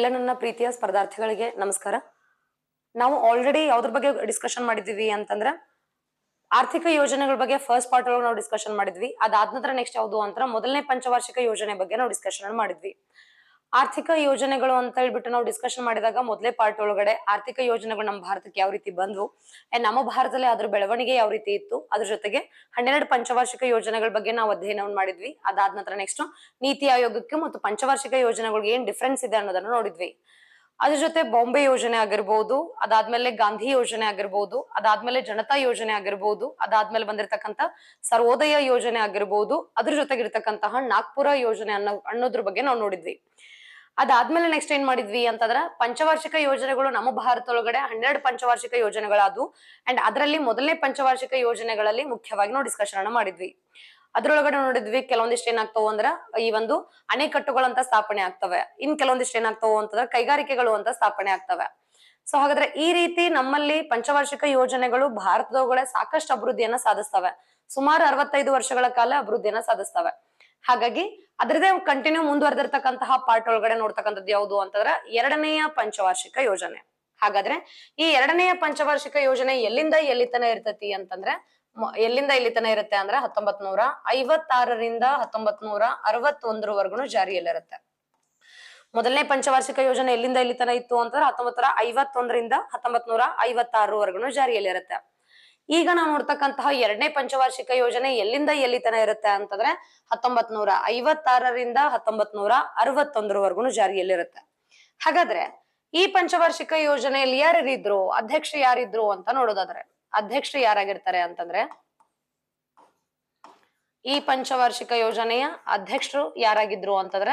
ಎಲ್ಲ ನನ್ನ ಪ್ರೀತಿಯ ಸ್ಪರ್ಧಾರ್ಥಿಗಳಿಗೆ ನಮಸ್ಕಾರ ನಾವು ಆಲ್ರೆಡಿ ಯಾವ್ದ್ರ ಬಗ್ಗೆ ಡಿಸ್ಕಷನ್ ಮಾಡಿದ್ವಿ ಅಂತಂದ್ರೆ ಆರ್ಥಿಕ ಯೋಜನೆಗಳ ಬಗ್ಗೆ ಫಸ್ಟ್ ಪಾರ್ಟ್ ಒಳಗೆ ನಾವು ಡಿಸ್ಕಷನ್ ಮಾಡಿದ್ವಿ ಅದಾದ ನಂತರ ನೆಕ್ಸ್ಟ್ ಯಾವುದು ಅಂತ ಮೊದಲನೇ ಪಂಚವಾರ್ಷಿಕ ಯೋಜನೆ ಬಗ್ಗೆ ನಾವು ಡಿಸ್ಕಷನ್ ಮಾಡಿದ್ವಿ ಆರ್ಥಿಕ ಯೋಜನೆಗಳು ಅಂತ ಹೇಳ್ಬಿಟ್ಟು ನಾವು ಡಿಸ್ಕಶನ್ ಮಾಡಿದಾಗ ಮೊದಲೇ ಪಾರ್ಟ್ ಒಳಗಡೆ ಆರ್ಥಿಕ ಯೋಜನೆಗಳು ನಮ್ಮ ಭಾರತಕ್ಕೆ ಯಾವ ರೀತಿ ಬಂದ್ವು ಅಂಡ್ ನಮ್ಮ ಭಾರತದಲ್ಲಿ ಅದ್ರ ಬೆಳವಣಿಗೆ ಯಾವ ರೀತಿ ಇತ್ತು ಅದ್ರ ಜೊತೆಗೆ ಹನ್ನೆರಡು ಪಂಚವಾರ್ಷಿಕ ಯೋಜನೆಗಳ ಬಗ್ಗೆ ನಾವು ಅಧ್ಯಯನವನ್ನು ಮಾಡಿದ್ವಿ ಅದಾದ ನಂತರ ನೆಕ್ಸ್ಟ್ ನೀತಿ ಆಯೋಗಕ್ಕೆ ಮತ್ತು ಪಂಚವಾರ್ಷಿಕ ಯೋಜನೆಗಳಿಗೆ ಏನ್ ಡಿಫ್ರೆನ್ಸ್ ಇದೆ ಅನ್ನೋದನ್ನ ನೋಡಿದ್ವಿ ಅದ್ರ ಜೊತೆ ಬಾಂಬೆ ಯೋಜನೆ ಆಗಿರ್ಬಹುದು ಅದಾದ್ಮೇಲೆ ಗಾಂಧಿ ಯೋಜನೆ ಆಗಿರ್ಬಹುದು ಅದಾದ್ಮೇಲೆ ಜನತಾ ಯೋಜನೆ ಆಗಿರ್ಬೋದು ಅದಾದ್ಮೇಲೆ ಬಂದಿರತಕ್ಕಂತ ಸರ್ವೋದಯ ಯೋಜನೆ ಆಗಿರ್ಬಹುದು ಅದ್ರ ಜೊತೆಗಿರ್ತಕ್ಕಂತಹ ನಾಗ್ಪುರ ಯೋಜನೆ ಅನ್ನೋ ಅನ್ನೋದ್ರ ಬಗ್ಗೆ ನಾವು ನೋಡಿದ್ವಿ ಅದಾದ್ಮೇಲೆ ನೆಕ್ಸ್ಟ್ ಏನ್ ಮಾಡಿದ್ವಿ ಅಂತಂದ್ರ ಪಂಚವಾರ್ಷಿಕ ಯೋಜನೆಗಳು ನಮ್ಮ ಭಾರತ ಒಳಗಡೆ ಹನ್ನೆರಡು ಪಂಚವಾರ್ಷಿಕ ಯೋಜನೆಗಳಾದವು ಅಂಡ್ ಅದರಲ್ಲಿ ಮೊದಲನೇ ಪಂಚವಾರ್ಷಿಕ ಯೋಜನೆಗಳಲ್ಲಿ ಮುಖ್ಯವಾಗಿ ನಾವು ಡಿಸ್ಕಶನ್ ಅನ್ನ ಮಾಡಿದ್ವಿ ಅದ್ರೊಳಗಡೆ ನೋಡಿದ್ವಿ ಕೆಲವೊಂದಿಷ್ಟು ಏನಾಗ್ತವ ಅಂದ್ರ ಈ ಒಂದು ಅಣೆಕಟ್ಟುಗಳಂತ ಸ್ಥಾಪನೆ ಆಗ್ತವೆ ಇನ್ ಕೆಲವೊಂದಿಷ್ಟು ಏನಾಗ್ತಾವ ಅಂತಂದ್ರ ಕೈಗಾರಿಕೆಗಳು ಅಂತ ಸ್ಥಾಪನೆ ಆಗ್ತವೆ ಸೊ ಹಾಗಾದ್ರೆ ಈ ರೀತಿ ನಮ್ಮಲ್ಲಿ ಪಂಚವಾರ್ಷಿಕ ಯೋಜನೆಗಳು ಭಾರತದೊಳಗಡೆ ಸಾಕಷ್ಟು ಅಭಿವೃದ್ಧಿಯನ್ನ ಸಾಧಿಸ್ತವೆ ಸುಮಾರು ಅರವತ್ತೈದು ವರ್ಷಗಳ ಕಾಲ ಅಭಿವೃದ್ಧಿಯನ್ನ ಸಾಧಿಸ್ತವೆ ಹಾಗಾಗಿ ಅದರದೇ ಕಂಟಿನ್ಯೂ ಮುಂದುವರೆದಿರ್ತಕ್ಕಂತಹ ಪಾರ್ಟ್ ಒಳಗಡೆ ನೋಡ್ತಕ್ಕಂಥದ್ದು ಯಾವುದು ಅಂತಂದ್ರೆ ಎರಡನೆಯ ಪಂಚವಾರ್ಷಿಕ ಯೋಜನೆ ಹಾಗಾದ್ರೆ ಈ ಎರಡನೆಯ ಪಂಚವಾರ್ಷಿಕ ಯೋಜನೆ ಎಲ್ಲಿಂದ ಎಲ್ಲಿತನ ತನ ಇರ್ತತಿ ಅಂತಂದ್ರೆ ಎಲ್ಲಿಂದ ಇಲ್ಲಿ ಇರುತ್ತೆ ಅಂದ್ರೆ ಹತ್ತೊಂಬತ್ ನೂರ ಐವತ್ತಾರರಿಂದ ಹತ್ತೊಂಬತ್ ನೂರ ಅರವತ್ತೊಂದರವರೆಗೂ ಜಾರಿಯಲ್ಲಿರುತ್ತೆ ಮೊದಲನೇ ಪಂಚವಾರ್ಷಿಕ ಯೋಜನೆ ಎಲ್ಲಿಂದ ಇಲ್ಲಿ ಇತ್ತು ಅಂತಂದ್ರೆ ಹತ್ತೊಂಬತ್ ನೂರ ಐವತ್ತೊಂದರಿಂದ ಹತ್ತೊಂಬತ್ ನೂರ ಐವತ್ತಾರವರೆಗೂ ಜಾರಿಯಲ್ಲಿರುತ್ತೆ ಈಗ ನಾವು ನೋಡ್ತಕ್ಕಂತಹ ಎರಡನೇ ಪಂಚವಾರ್ಷಿಕ ಯೋಜನೆ ಎಲ್ಲಿಂದ ಎಲ್ಲಿ ತನ ಇರುತ್ತೆ ಅಂತಂದ್ರೆ ಹತ್ತೊಂಬತ್ ನೂರ ಐವತ್ತಾರರಿಂದ ಹತ್ತೊಂಬತ್ ನೂರ ಅರವತ್ತೊಂದರವರೆಗೂ ಜಾರಿಯಲ್ಲಿರುತ್ತೆ ಹಾಗಾದ್ರೆ ಈ ಪಂಚವಾರ್ಷಿಕ ಯೋಜನೆಯಲ್ಲಿ ಯಾರಿದ್ರು ಅಧ್ಯಕ್ಷ ಯಾರಿದ್ರು ಅಂತ ನೋಡೋದಾದ್ರೆ ಅಧ್ಯಕ್ಷ ಯಾರಾಗಿರ್ತಾರೆ ಅಂತಂದ್ರೆ ಈ ಪಂಚವಾರ್ಷಿಕ ಯೋಜನೆಯ ಅಧ್ಯಕ್ಷರು ಯಾರಾಗಿದ್ರು ಅಂತಂದ್ರೆ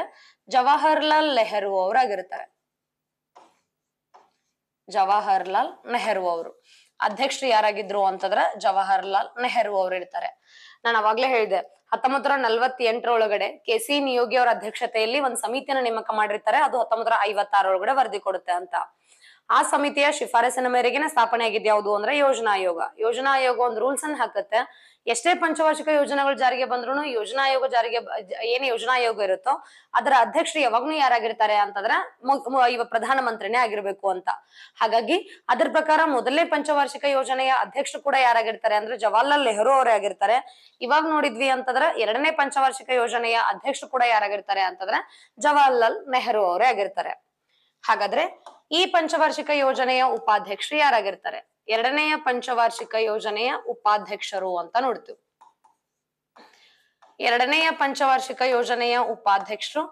ಜವಾಹರ್ಲಾಲ್ ನೆಹರು ಅವರಾಗಿರ್ತಾರೆ ಜವಾಹರ್ಲಾಲ್ ನೆಹರು ಅವರು ಅಧ್ಯಕ್ಷರು ಯಾರಾಗಿದ್ರು ಅಂತಂದ್ರ ಜವಾಹರ್ಲಾಲ್ ನೆಹರು ಅವ್ರು ಇರ್ತಾರೆ ನಾನು ಅವಾಗ್ಲೇ ಹೇಳಿದೆ ಹತ್ತೊಂಬತ್ತರ ನಲ್ವತ್ತೆಂಟರ ಒಳಗಡೆ ಕೆ ಸಿ ನಿಯೋಗಿ ಅವರ ಅಧ್ಯಕ್ಷತೆಯಲ್ಲಿ ಒಂದ್ ಸಮಿತಿಯನ್ನ ನೇಮಕ ಮಾಡಿರ್ತಾರೆ ಅದು ಹತ್ತೊಂಬತ್ತರ ಐವತ್ತಾರೊಳಗಡೆ ವರದಿ ಕೊಡುತ್ತೆ ಅಂತ ಆ ಸಮಿತಿಯ ಶಿಫಾರಸಿನ ಮೇರೆಗೆ ಸ್ಥಾಪನೆ ಆಗಿದ್ಯಾವುದು ಅಂದ್ರೆ ಯೋಜನಾ ಆಯೋಗ ಯೋಜನಾ ಆಯೋಗ ಒಂದು ರೂಲ್ಸ್ ಅನ್ನ ಹಾಕುತ್ತೆ ಎಷ್ಟೇ ಪಂಚವಾರ್ಷಿಕ ಯೋಜನೆಗಳು ಜಾರಿಗೆ ಬಂದ್ರು ಯೋಜನಾ ಆಯೋಗ ಜಾರಿಗೆ ಏನ್ ಯೋಜನಾ ಆಯೋಗ ಇರುತ್ತೋ ಅದರ ಅಧ್ಯಕ್ಷರು ಯಾವಾಗ್ನು ಯಾರಾಗಿರ್ತಾರೆ ಅಂತಂದ್ರ ಇವ ಪ್ರಧಾನ ಮಂತ್ರಿನೇ ಆಗಿರ್ಬೇಕು ಅಂತ ಹಾಗಾಗಿ ಅದ್ರ ಪ್ರಕಾರ ಮೊದಲನೇ ಪಂಚವಾರ್ಷಿಕ ಯೋಜನೆಯ ಅಧ್ಯಕ್ಷರು ಕೂಡ ಯಾರಾಗಿರ್ತಾರೆ ಅಂದ್ರೆ ಜವಾಹರ್ಲಾಲ್ ನೆಹರು ಅವರೇ ಆಗಿರ್ತಾರೆ ಇವಾಗ ನೋಡಿದ್ವಿ ಅಂತಂದ್ರ ಎರಡನೇ ಪಂಚವಾರ್ಷಿಕ ಯೋಜನೆಯ ಅಧ್ಯಕ್ಷರು ಕೂಡ ಯಾರಾಗಿರ್ತಾರೆ ಅಂತಂದ್ರೆ ಜವಾಹರ್ಲಾಲ್ ನೆಹರು ಅವರೇ ಆಗಿರ್ತಾರೆ ಹಾಗಾದ್ರೆ ಈ ಪಂಚವಾರ್ಷಿಕ ಯೋಜನೆಯ ಉಪಾಧ್ಯಕ್ಷರು ಯಾರಾಗಿರ್ತಾರೆ ಎರಡನೆಯ ಪಂಚವಾರ್ಷಿಕ ಯೋಜನೆಯ ಉಪಾಧ್ಯಕ್ಷರು ಅಂತ ನೋಡ್ತೀವಿ ಎರಡನೆಯ ಪಂಚವಾರ್ಷಿಕ ಯೋಜನೆಯ ಉಪಾಧ್ಯಕ್ಷರು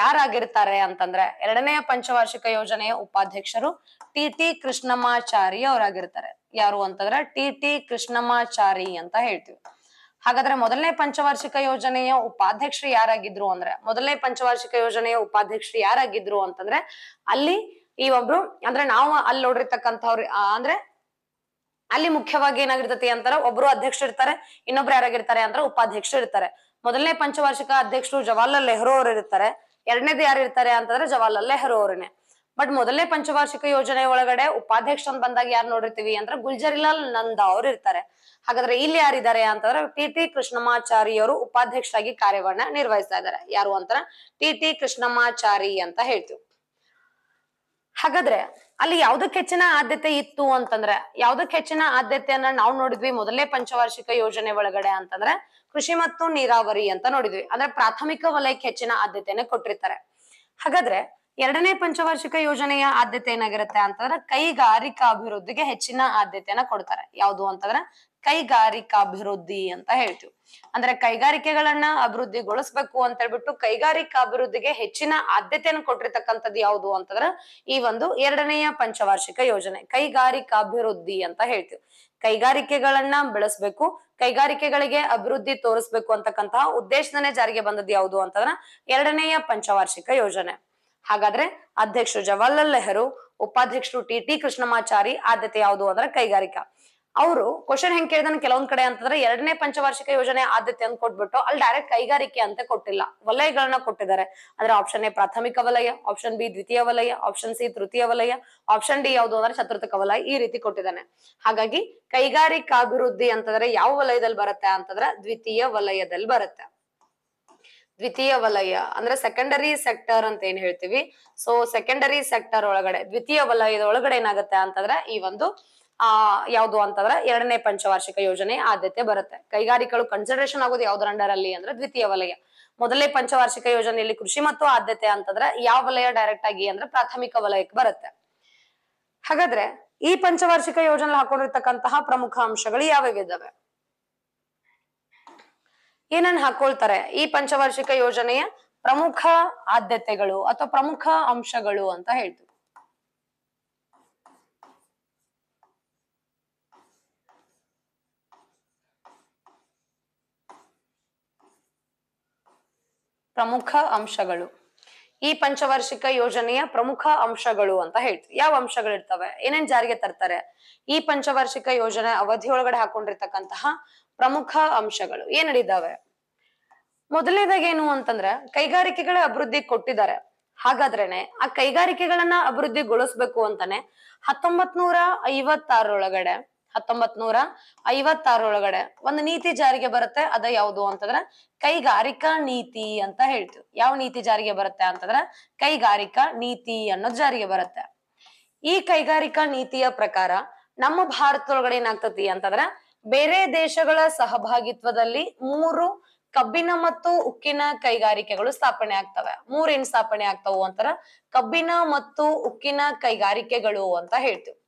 ಯಾರಾಗಿರ್ತಾರೆ ಅಂತಂದ್ರೆ ಎರಡನೆಯ ಪಂಚವಾರ್ಷಿಕ ಯೋಜನೆಯ ಉಪಾಧ್ಯಕ್ಷರು ಟಿ ಟಿ ಕೃಷ್ಣಮಾಚಾರಿ ಅವರಾಗಿರ್ತಾರೆ ಯಾರು ಅಂತಂದ್ರೆ ಟಿ ಟಿ ಕೃಷ್ಣಮಾಚಾರಿ ಅಂತ ಹೇಳ್ತೀವಿ ಹಾಗಾದ್ರೆ ಮೊದಲನೇ ಪಂಚವಾರ್ಷಿಕ ಯೋಜನೆಯ ಉಪಾಧ್ಯಕ್ಷರು ಯಾರಾಗಿದ್ರು ಅಂದ್ರೆ ಮೊದಲನೇ ಪಂಚವಾರ್ಷಿಕ ಯೋಜನೆಯ ಉಪಾಧ್ಯಕ್ಷರು ಯಾರಾಗಿದ್ರು ಅಂತಂದ್ರೆ ಅಲ್ಲಿ ಈ ಒಬ್ರು ಅಂದ್ರೆ ನಾವು ಅಲ್ಲಿ ನೋಡಿರ್ತಕ್ಕಂಥವ್ರು ಅಂದ್ರೆ ಅಲ್ಲಿ ಮುಖ್ಯವಾಗಿ ಏನಾಗಿರ್ತತಿ ಅಂತಾರ ಒಬ್ರು ಅಧ್ಯಕ್ಷರು ಇರ್ತಾರೆ ಇನ್ನೊಬ್ರು ಯಾರಾಗಿರ್ತಾರೆ ಅಂತ ಉಪಾಧ್ಯಕ್ಷರು ಇರ್ತಾರೆ ಮೊದಲನೇ ಪಂಚವಾರ್ಷಿಕ ಅಧ್ಯಕ್ಷರು ಜವಾಹರ್ಲಾಲ್ ನೆಹರು ಅವರು ಇರ್ತಾರೆ ಎರಡನೇದು ಯಾರು ಇರ್ತಾರೆ ಅಂತಂದ್ರೆ ಜವಾಹರ್ಲಾಲ್ ನೆಹರು ಅವರೇ ಬಟ್ ಮೊದಲನೇ ಪಂಚವಾರ್ಷಿಕ ಯೋಜನೆ ಒಳಗಡೆ ಉಪಾಧ್ಯಕ್ಷ ಅಂತ ಬಂದಾಗ ಯಾರು ನೋಡಿರ್ತೀವಿ ಅಂದ್ರೆ ಗುಲ್ಜರಿಲಾಲ್ ನಂದ ಅವ್ರು ಇರ್ತಾರೆ ಹಾಗಾದ್ರೆ ಇಲ್ಲಿ ಯಾರಿದ್ದಾರೆ ಅಂತಂದ್ರೆ ಟಿ ಟಿ ಕೃಷ್ಣಮಾಚಾರಿಯವರು ಉಪಾಧ್ಯಕ್ಷರಾಗಿ ಕಾರ್ಯವನ್ನ ನಿರ್ವಹಿಸ್ತಾ ಇದ್ದಾರೆ ಯಾರು ಅಂತ ಟಿ ಟಿ ಕೃಷ್ಣಮಾಚಾರಿ ಅಂತ ಹೇಳ್ತೀವಿ ಹಾಗಾದ್ರೆ ಅಲ್ಲಿ ಯಾವ್ದಕ್ಕೆ ಹೆಚ್ಚಿನ ಆದ್ಯತೆ ಇತ್ತು ಅಂತಂದ್ರೆ ಯಾವ್ದಕ್ ಹೆಚ್ಚಿನ ಆದ್ಯತೆಯನ್ನ ನಾವು ನೋಡಿದ್ವಿ ಮೊದಲೇ ಪಂಚವಾರ್ಷಿಕ ಯೋಜನೆ ಒಳಗಡೆ ಅಂತಂದ್ರೆ ಕೃಷಿ ಮತ್ತು ನೀರಾವರಿ ಅಂತ ನೋಡಿದ್ವಿ ಅಂದ್ರೆ ಪ್ರಾಥಮಿಕ ವಲಯಕ್ಕೆ ಹೆಚ್ಚಿನ ಆದ್ಯತೆಯನ್ನ ಕೊಟ್ಟಿರ್ತಾರೆ ಹಾಗಾದ್ರೆ ಎರಡನೇ ಪಂಚವಾರ್ಷಿಕ ಯೋಜನೆಯ ಆದ್ಯತೆ ಏನಾಗಿರುತ್ತೆ ಅಂತಂದ್ರೆ ಕೈಗಾರಿಕಾ ಅಭಿವೃದ್ಧಿಗೆ ಹೆಚ್ಚಿನ ಆದ್ಯತೆಯನ್ನ ಕೊಡ್ತಾರೆ ಯಾವ್ದು ಅಂತಂದ್ರೆ ಕೈಗಾರಿಕಾಭಿವೃದ್ಧಿ ಅಂತ ಹೇಳ್ತೀವಿ ಅಂದ್ರೆ ಕೈಗಾರಿಕೆಗಳನ್ನ ಅಭಿವೃದ್ಧಿಗೊಳಿಸ್ಬೇಕು ಅಂತ ಹೇಳ್ಬಿಟ್ಟು ಕೈಗಾರಿಕಾ ಅಭಿವೃದ್ಧಿಗೆ ಹೆಚ್ಚಿನ ಆದ್ಯತೆಯನ್ನು ಕೊಟ್ಟಿರ್ತಕ್ಕಂಥದ್ದು ಯಾವುದು ಅಂತಂದ್ರೆ ಈ ಒಂದು ಎರಡನೆಯ ಪಂಚವಾರ್ಷಿಕ ಯೋಜನೆ ಕೈಗಾರಿಕಾಭಿವೃದ್ಧಿ ಅಂತ ಹೇಳ್ತೀವಿ ಕೈಗಾರಿಕೆಗಳನ್ನ ಬೆಳೆಸ್ಬೇಕು ಕೈಗಾರಿಕೆಗಳಿಗೆ ಅಭಿವೃದ್ಧಿ ತೋರಿಸ್ಬೇಕು ಅಂತಕ್ಕಂತಹ ಉದ್ದೇಶದನೆ ಜಾರಿಗೆ ಬಂದದ್ದು ಯಾವುದು ಅಂತಂದ್ರ ಎರಡನೆಯ ಪಂಚವಾರ್ಷಿಕ ಯೋಜನೆ ಹಾಗಾದ್ರೆ ಅಧ್ಯಕ್ಷರು ಜವಾಹರ್ಲಾಲ್ ನೆಹರು ಉಪಾಧ್ಯಕ್ಷರು ಟಿ ಟಿ ಕೃಷ್ಣಮಾಚಾರಿ ಆದ್ಯತೆ ಯಾವುದು ಅಂದ್ರೆ ಕೈಗಾರಿಕಾ ಅವರು ಕ್ವಶನ್ ಹೆಂಗ್ ಕೇಳಿದ ಕೆಲವೊಂದ್ ಕಡೆ ಅಂತಂದ್ರೆ ಎರಡನೇ ಪಂಚವಾರ್ಷಿಕ ಯೋಜನೆ ಆದ್ಯತೆ ಅಂತ ಕೊಟ್ಬಿಟ್ಟು ಅಲ್ಲಿ ಡೈರೆಕ್ಟ್ ಕೈಗಾರಿಕೆ ಅಂತ ಕೊಟ್ಟಿಲ್ಲ ವಲಯಗಳನ್ನ ಕೊಟ್ಟಿದ್ದಾರೆ ಅಂದ್ರೆ ಆಪ್ಷನ್ ಎ ಪ್ರಾಥಮಿಕ ವಲಯ ಆಪ್ಷನ್ ಬಿ ದ್ವಿತೀಯ ವಲಯ ಆಪ್ಷನ್ ಸಿ ತೃತೀಯ ವಲಯ ಆಪ್ಷನ್ ಡಿ ಯಾವುದು ಅಂದ್ರೆ ಚತುರ್ಥಕ ವಲಯ ಈ ರೀತಿ ಕೊಟ್ಟಿದ್ದಾನೆ ಹಾಗಾಗಿ ಕೈಗಾರಿಕಾಭಿವೃದ್ಧಿ ಅಂತಂದ್ರೆ ಯಾವ ವಲಯದಲ್ಲಿ ಬರುತ್ತೆ ಅಂತಂದ್ರೆ ದ್ವಿತೀಯ ವಲಯದಲ್ಲಿ ಬರುತ್ತೆ ದ್ವಿತೀಯ ವಲಯ ಅಂದ್ರೆ ಸೆಕೆಂಡರಿ ಸೆಕ್ಟರ್ ಅಂತ ಏನ್ ಹೇಳ್ತೀವಿ ಸೊ ಸೆಕೆಂಡರಿ ಸೆಕ್ಟರ್ ಒಳಗಡೆ ದ್ವಿತೀಯ ವಲಯದ ಒಳಗಡೆ ಏನಾಗುತ್ತೆ ಅಂತಂದ್ರೆ ಈ ಒಂದು ಆ ಯಾವ್ದು ಅಂತಂದ್ರೆ ಎರಡನೇ ಪಂಚವಾರ್ಷಿಕ ಯೋಜನೆ ಆದ್ಯತೆ ಬರುತ್ತೆ ಕೈಗಾರಿಕೆಗಳು ಕನ್ಸಿಡರೇಷನ್ ಆಗೋದು ಯಾವ್ದ್ರ ಅಂಡರ್ ಅಲ್ಲಿ ಅಂದ್ರೆ ದ್ವಿತೀಯ ವಲಯ ಮೊದಲೇ ಪಂಚವಾರ್ಷಿಕ ಯೋಜನೆಯಲ್ಲಿ ಕೃಷಿ ಮತ್ತು ಆದ್ಯತೆ ಅಂತಂದ್ರೆ ಯಾವ ವಲಯ ಡೈರೆಕ್ಟ್ ಆಗಿ ಅಂದ್ರೆ ಪ್ರಾಥಮಿಕ ವಲಯಕ್ಕೆ ಬರುತ್ತೆ ಹಾಗಾದ್ರೆ ಈ ಪಂಚವಾರ್ಷಿಕ ಯೋಜನೆ ಹಾಕೊಂಡಿರ್ತಕ್ಕಂತಹ ಪ್ರಮುಖ ಅಂಶಗಳು ಯಾವ್ಯಾವಿದ್ದಾವೆ ಏನನ್ ಹಾಕೊಳ್ತಾರೆ ಈ ಪಂಚವಾರ್ಷಿಕ ಯೋಜನೆಯ ಪ್ರಮುಖ ಆದ್ಯತೆಗಳು ಅಥವಾ ಪ್ರಮುಖ ಅಂಶಗಳು ಅಂತ ಹೇಳ್ತೀವಿ ಪ್ರಮುಖ ಅಂಶಗಳು ಈ ಪಂಚವಾರ್ಷಿಕ ಯೋಜನೆಯ ಪ್ರಮುಖ ಅಂಶಗಳು ಅಂತ ಹೇಳ್ತೀವಿ ಯಾವ ಅಂಶಗಳು ಇರ್ತವೆ ಏನೇನ್ ಜಾರಿಗೆ ತರ್ತಾರೆ ಈ ಪಂಚವಾರ್ಷಿಕ ಯೋಜನೆ ಅವಧಿಯೊಳಗಡೆ ಹಾಕೊಂಡಿರ್ತಕ್ಕಂತಹ ಪ್ರಮುಖ ಅಂಶಗಳು ಏನ್ ನಡೀತಾವೆ ಏನು ಅಂತಂದ್ರೆ ಕೈಗಾರಿಕೆಗಳ ಅಭಿವೃದ್ಧಿ ಕೊಟ್ಟಿದ್ದಾರೆ ಹಾಗಾದ್ರೇನೆ ಆ ಕೈಗಾರಿಕೆಗಳನ್ನ ಅಭಿವೃದ್ಧಿಗೊಳಿಸ್ಬೇಕು ಅಂತಾನೆ ಹತ್ತೊಂಬತ್ ನೂರ ಐವತ್ತಾರೊಳಗಡೆ ಹತ್ತೊಂಬತ್ ನೂರ ಐವತ್ತಾರೊಳಗಡೆ ಒಂದು ನೀತಿ ಜಾರಿಗೆ ಬರುತ್ತೆ ಅದ ಯಾವುದು ಅಂತಂದ್ರೆ ಕೈಗಾರಿಕಾ ನೀತಿ ಅಂತ ಹೇಳ್ತೀವಿ ಯಾವ ನೀತಿ ಜಾರಿಗೆ ಬರುತ್ತೆ ಅಂತಂದ್ರೆ ಕೈಗಾರಿಕಾ ನೀತಿ ಅನ್ನೋದು ಜಾರಿಗೆ ಬರುತ್ತೆ ಈ ಕೈಗಾರಿಕಾ ನೀತಿಯ ಪ್ರಕಾರ ನಮ್ಮ ಭಾರತದೊಳಗಡೆ ಏನಾಗ್ತತಿ ಅಂತಂದ್ರೆ ಬೇರೆ ದೇಶಗಳ ಸಹಭಾಗಿತ್ವದಲ್ಲಿ ಮೂರು ಕಬ್ಬಿನ ಮತ್ತು ಉಕ್ಕಿನ ಕೈಗಾರಿಕೆಗಳು ಸ್ಥಾಪನೆ ಆಗ್ತವೆ ಮೂರೇನ್ ಸ್ಥಾಪನೆ ಆಗ್ತವು ಅಂತಾರ ಕಬ್ಬಿನ ಮತ್ತು ಉಕ್ಕಿನ ಕೈಗಾರಿಕೆಗಳು ಅಂತ ಹೇಳ್ತೀವಿ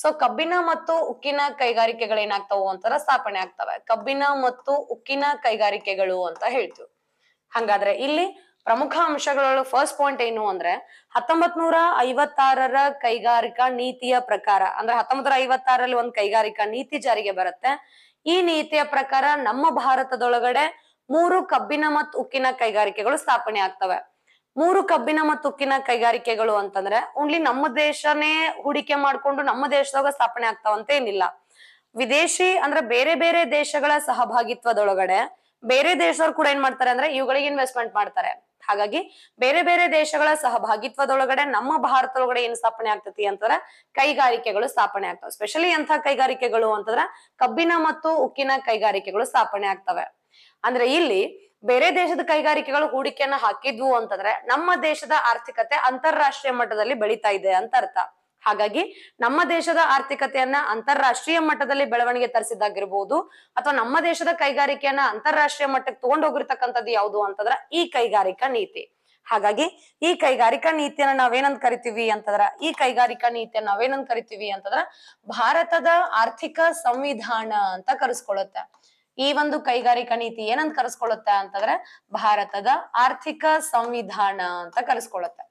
ಸೊ ಕಬ್ಬಿನ ಮತ್ತು ಉಕ್ಕಿನ ಕೈಗಾರಿಕೆಗಳು ಏನಾಗ್ತಾವೋ ಅಂತಾರ ಸ್ಥಾಪನೆ ಆಗ್ತವೆ ಕಬ್ಬಿನ ಮತ್ತು ಉಕ್ಕಿನ ಕೈಗಾರಿಕೆಗಳು ಅಂತ ಹೇಳ್ತೀವಿ ಹಂಗಾದ್ರೆ ಇಲ್ಲಿ ಪ್ರಮುಖ ಅಂಶಗಳೊಳಗೆ ಫಸ್ಟ್ ಪಾಯಿಂಟ್ ಏನು ಅಂದ್ರೆ ಹತ್ತೊಂಬತ್ ನೂರ ಐವತ್ತಾರರ ಕೈಗಾರಿಕಾ ನೀತಿಯ ಪ್ರಕಾರ ಅಂದ್ರೆ ಹತ್ತೊಂಬತ್ ನೂರ ಐವತ್ತಾರಲ್ಲಿ ಒಂದು ಕೈಗಾರಿಕಾ ನೀತಿ ಜಾರಿಗೆ ಬರುತ್ತೆ ಈ ನೀತಿಯ ಪ್ರಕಾರ ನಮ್ಮ ಭಾರತದೊಳಗಡೆ ಮೂರು ಕಬ್ಬಿನ ಮತ್ತು ಉಕ್ಕಿನ ಕೈಗಾರಿಕೆಗಳು ಸ್ಥಾಪನೆ ಆಗ್ತವೆ ಮೂರು ಕಬ್ಬಿನ ಮತ್ತು ಉಕ್ಕಿನ ಕೈಗಾರಿಕೆಗಳು ಅಂತಂದ್ರೆ ಓನ್ಲಿ ನಮ್ಮ ದೇಶನೇ ಹೂಡಿಕೆ ಮಾಡ್ಕೊಂಡು ನಮ್ಮ ದೇಶದಾಗ ಸ್ಥಾಪನೆ ಅಂತ ಏನಿಲ್ಲ ವಿದೇಶಿ ಅಂದ್ರೆ ಬೇರೆ ಬೇರೆ ದೇಶಗಳ ಸಹಭಾಗಿತ್ವದೊಳಗಡೆ ಬೇರೆ ದೇಶದವ್ರು ಕೂಡ ಏನ್ ಮಾಡ್ತಾರೆ ಅಂದ್ರೆ ಇವುಗಳಿಗೆ ಇನ್ವೆಸ್ಟ್ಮೆಂಟ್ ಮಾಡ್ತಾರೆ ಹಾಗಾಗಿ ಬೇರೆ ಬೇರೆ ದೇಶಗಳ ಸಹಭಾಗಿತ್ವದೊಳಗಡೆ ನಮ್ಮ ಭಾರತದೊಳಗಡೆ ಏನ್ ಸ್ಥಾಪನೆ ಆಗ್ತತಿ ಅಂತಂದ್ರೆ ಕೈಗಾರಿಕೆಗಳು ಸ್ಥಾಪನೆ ಆಗ್ತವೆ ಸ್ಪೆಷಲಿ ಎಂಥ ಕೈಗಾರಿಕೆಗಳು ಅಂತಂದ್ರೆ ಕಬ್ಬಿನ ಮತ್ತು ಉಕ್ಕಿನ ಕೈಗಾರಿಕೆಗಳು ಸ್ಥಾಪನೆ ಆಗ್ತವೆ ಅಂದ್ರೆ ಇಲ್ಲಿ ಬೇರೆ ದೇಶದ ಕೈಗಾರಿಕೆಗಳು ಹೂಡಿಕೆಯನ್ನ ಹಾಕಿದ್ವು ಅಂತಂದ್ರೆ ನಮ್ಮ ದೇಶದ ಆರ್ಥಿಕತೆ ಅಂತಾರಾಷ್ಟ್ರೀಯ ಮಟ್ಟದಲ್ಲಿ ಬೆಳೀತಾ ಇದೆ ಅಂತ ಅರ್ಥ ಹಾಗಾಗಿ ನಮ್ಮ ದೇಶದ ಆರ್ಥಿಕತೆಯನ್ನ ಅಂತಾರಾಷ್ಟ್ರೀಯ ಮಟ್ಟದಲ್ಲಿ ಬೆಳವಣಿಗೆ ತರಿಸಿದ್ದಾಗಿರ್ಬೋದು ಅಥವಾ ನಮ್ಮ ದೇಶದ ಕೈಗಾರಿಕೆಯನ್ನ ಅಂತಾರಾಷ್ಟ್ರೀಯ ಮಟ್ಟಕ್ಕೆ ತಗೊಂಡೋಗಿರ್ತಕ್ಕಂಥದ್ದು ಯಾವುದು ಅಂತಂದ್ರ ಈ ಕೈಗಾರಿಕಾ ನೀತಿ ಹಾಗಾಗಿ ಈ ಕೈಗಾರಿಕಾ ನೀತಿಯನ್ನ ನಾವೇನಂತ ಕರಿತೀವಿ ಅಂತಂದ್ರ ಈ ಕೈಗಾರಿಕಾ ನೀತಿಯನ್ನ ನಾವೇನಂದ್ ಕರಿತೀವಿ ಅಂತಂದ್ರ ಭಾರತದ ಆರ್ಥಿಕ ಸಂವಿಧಾನ ಅಂತ ಕರೆಸ್ಕೊಳತ್ತೆ ಈ ಒಂದು ಕೈಗಾರಿಕಾ ನೀತಿ ಏನಂತ ಕರೆಸ್ಕೊಳುತ್ತೆ ಅಂತಂದ್ರೆ ಭಾರತದ ಆರ್ಥಿಕ ಸಂವಿಧಾನ ಅಂತ ಕರೆಸ್ಕೊಳುತ್ತೆ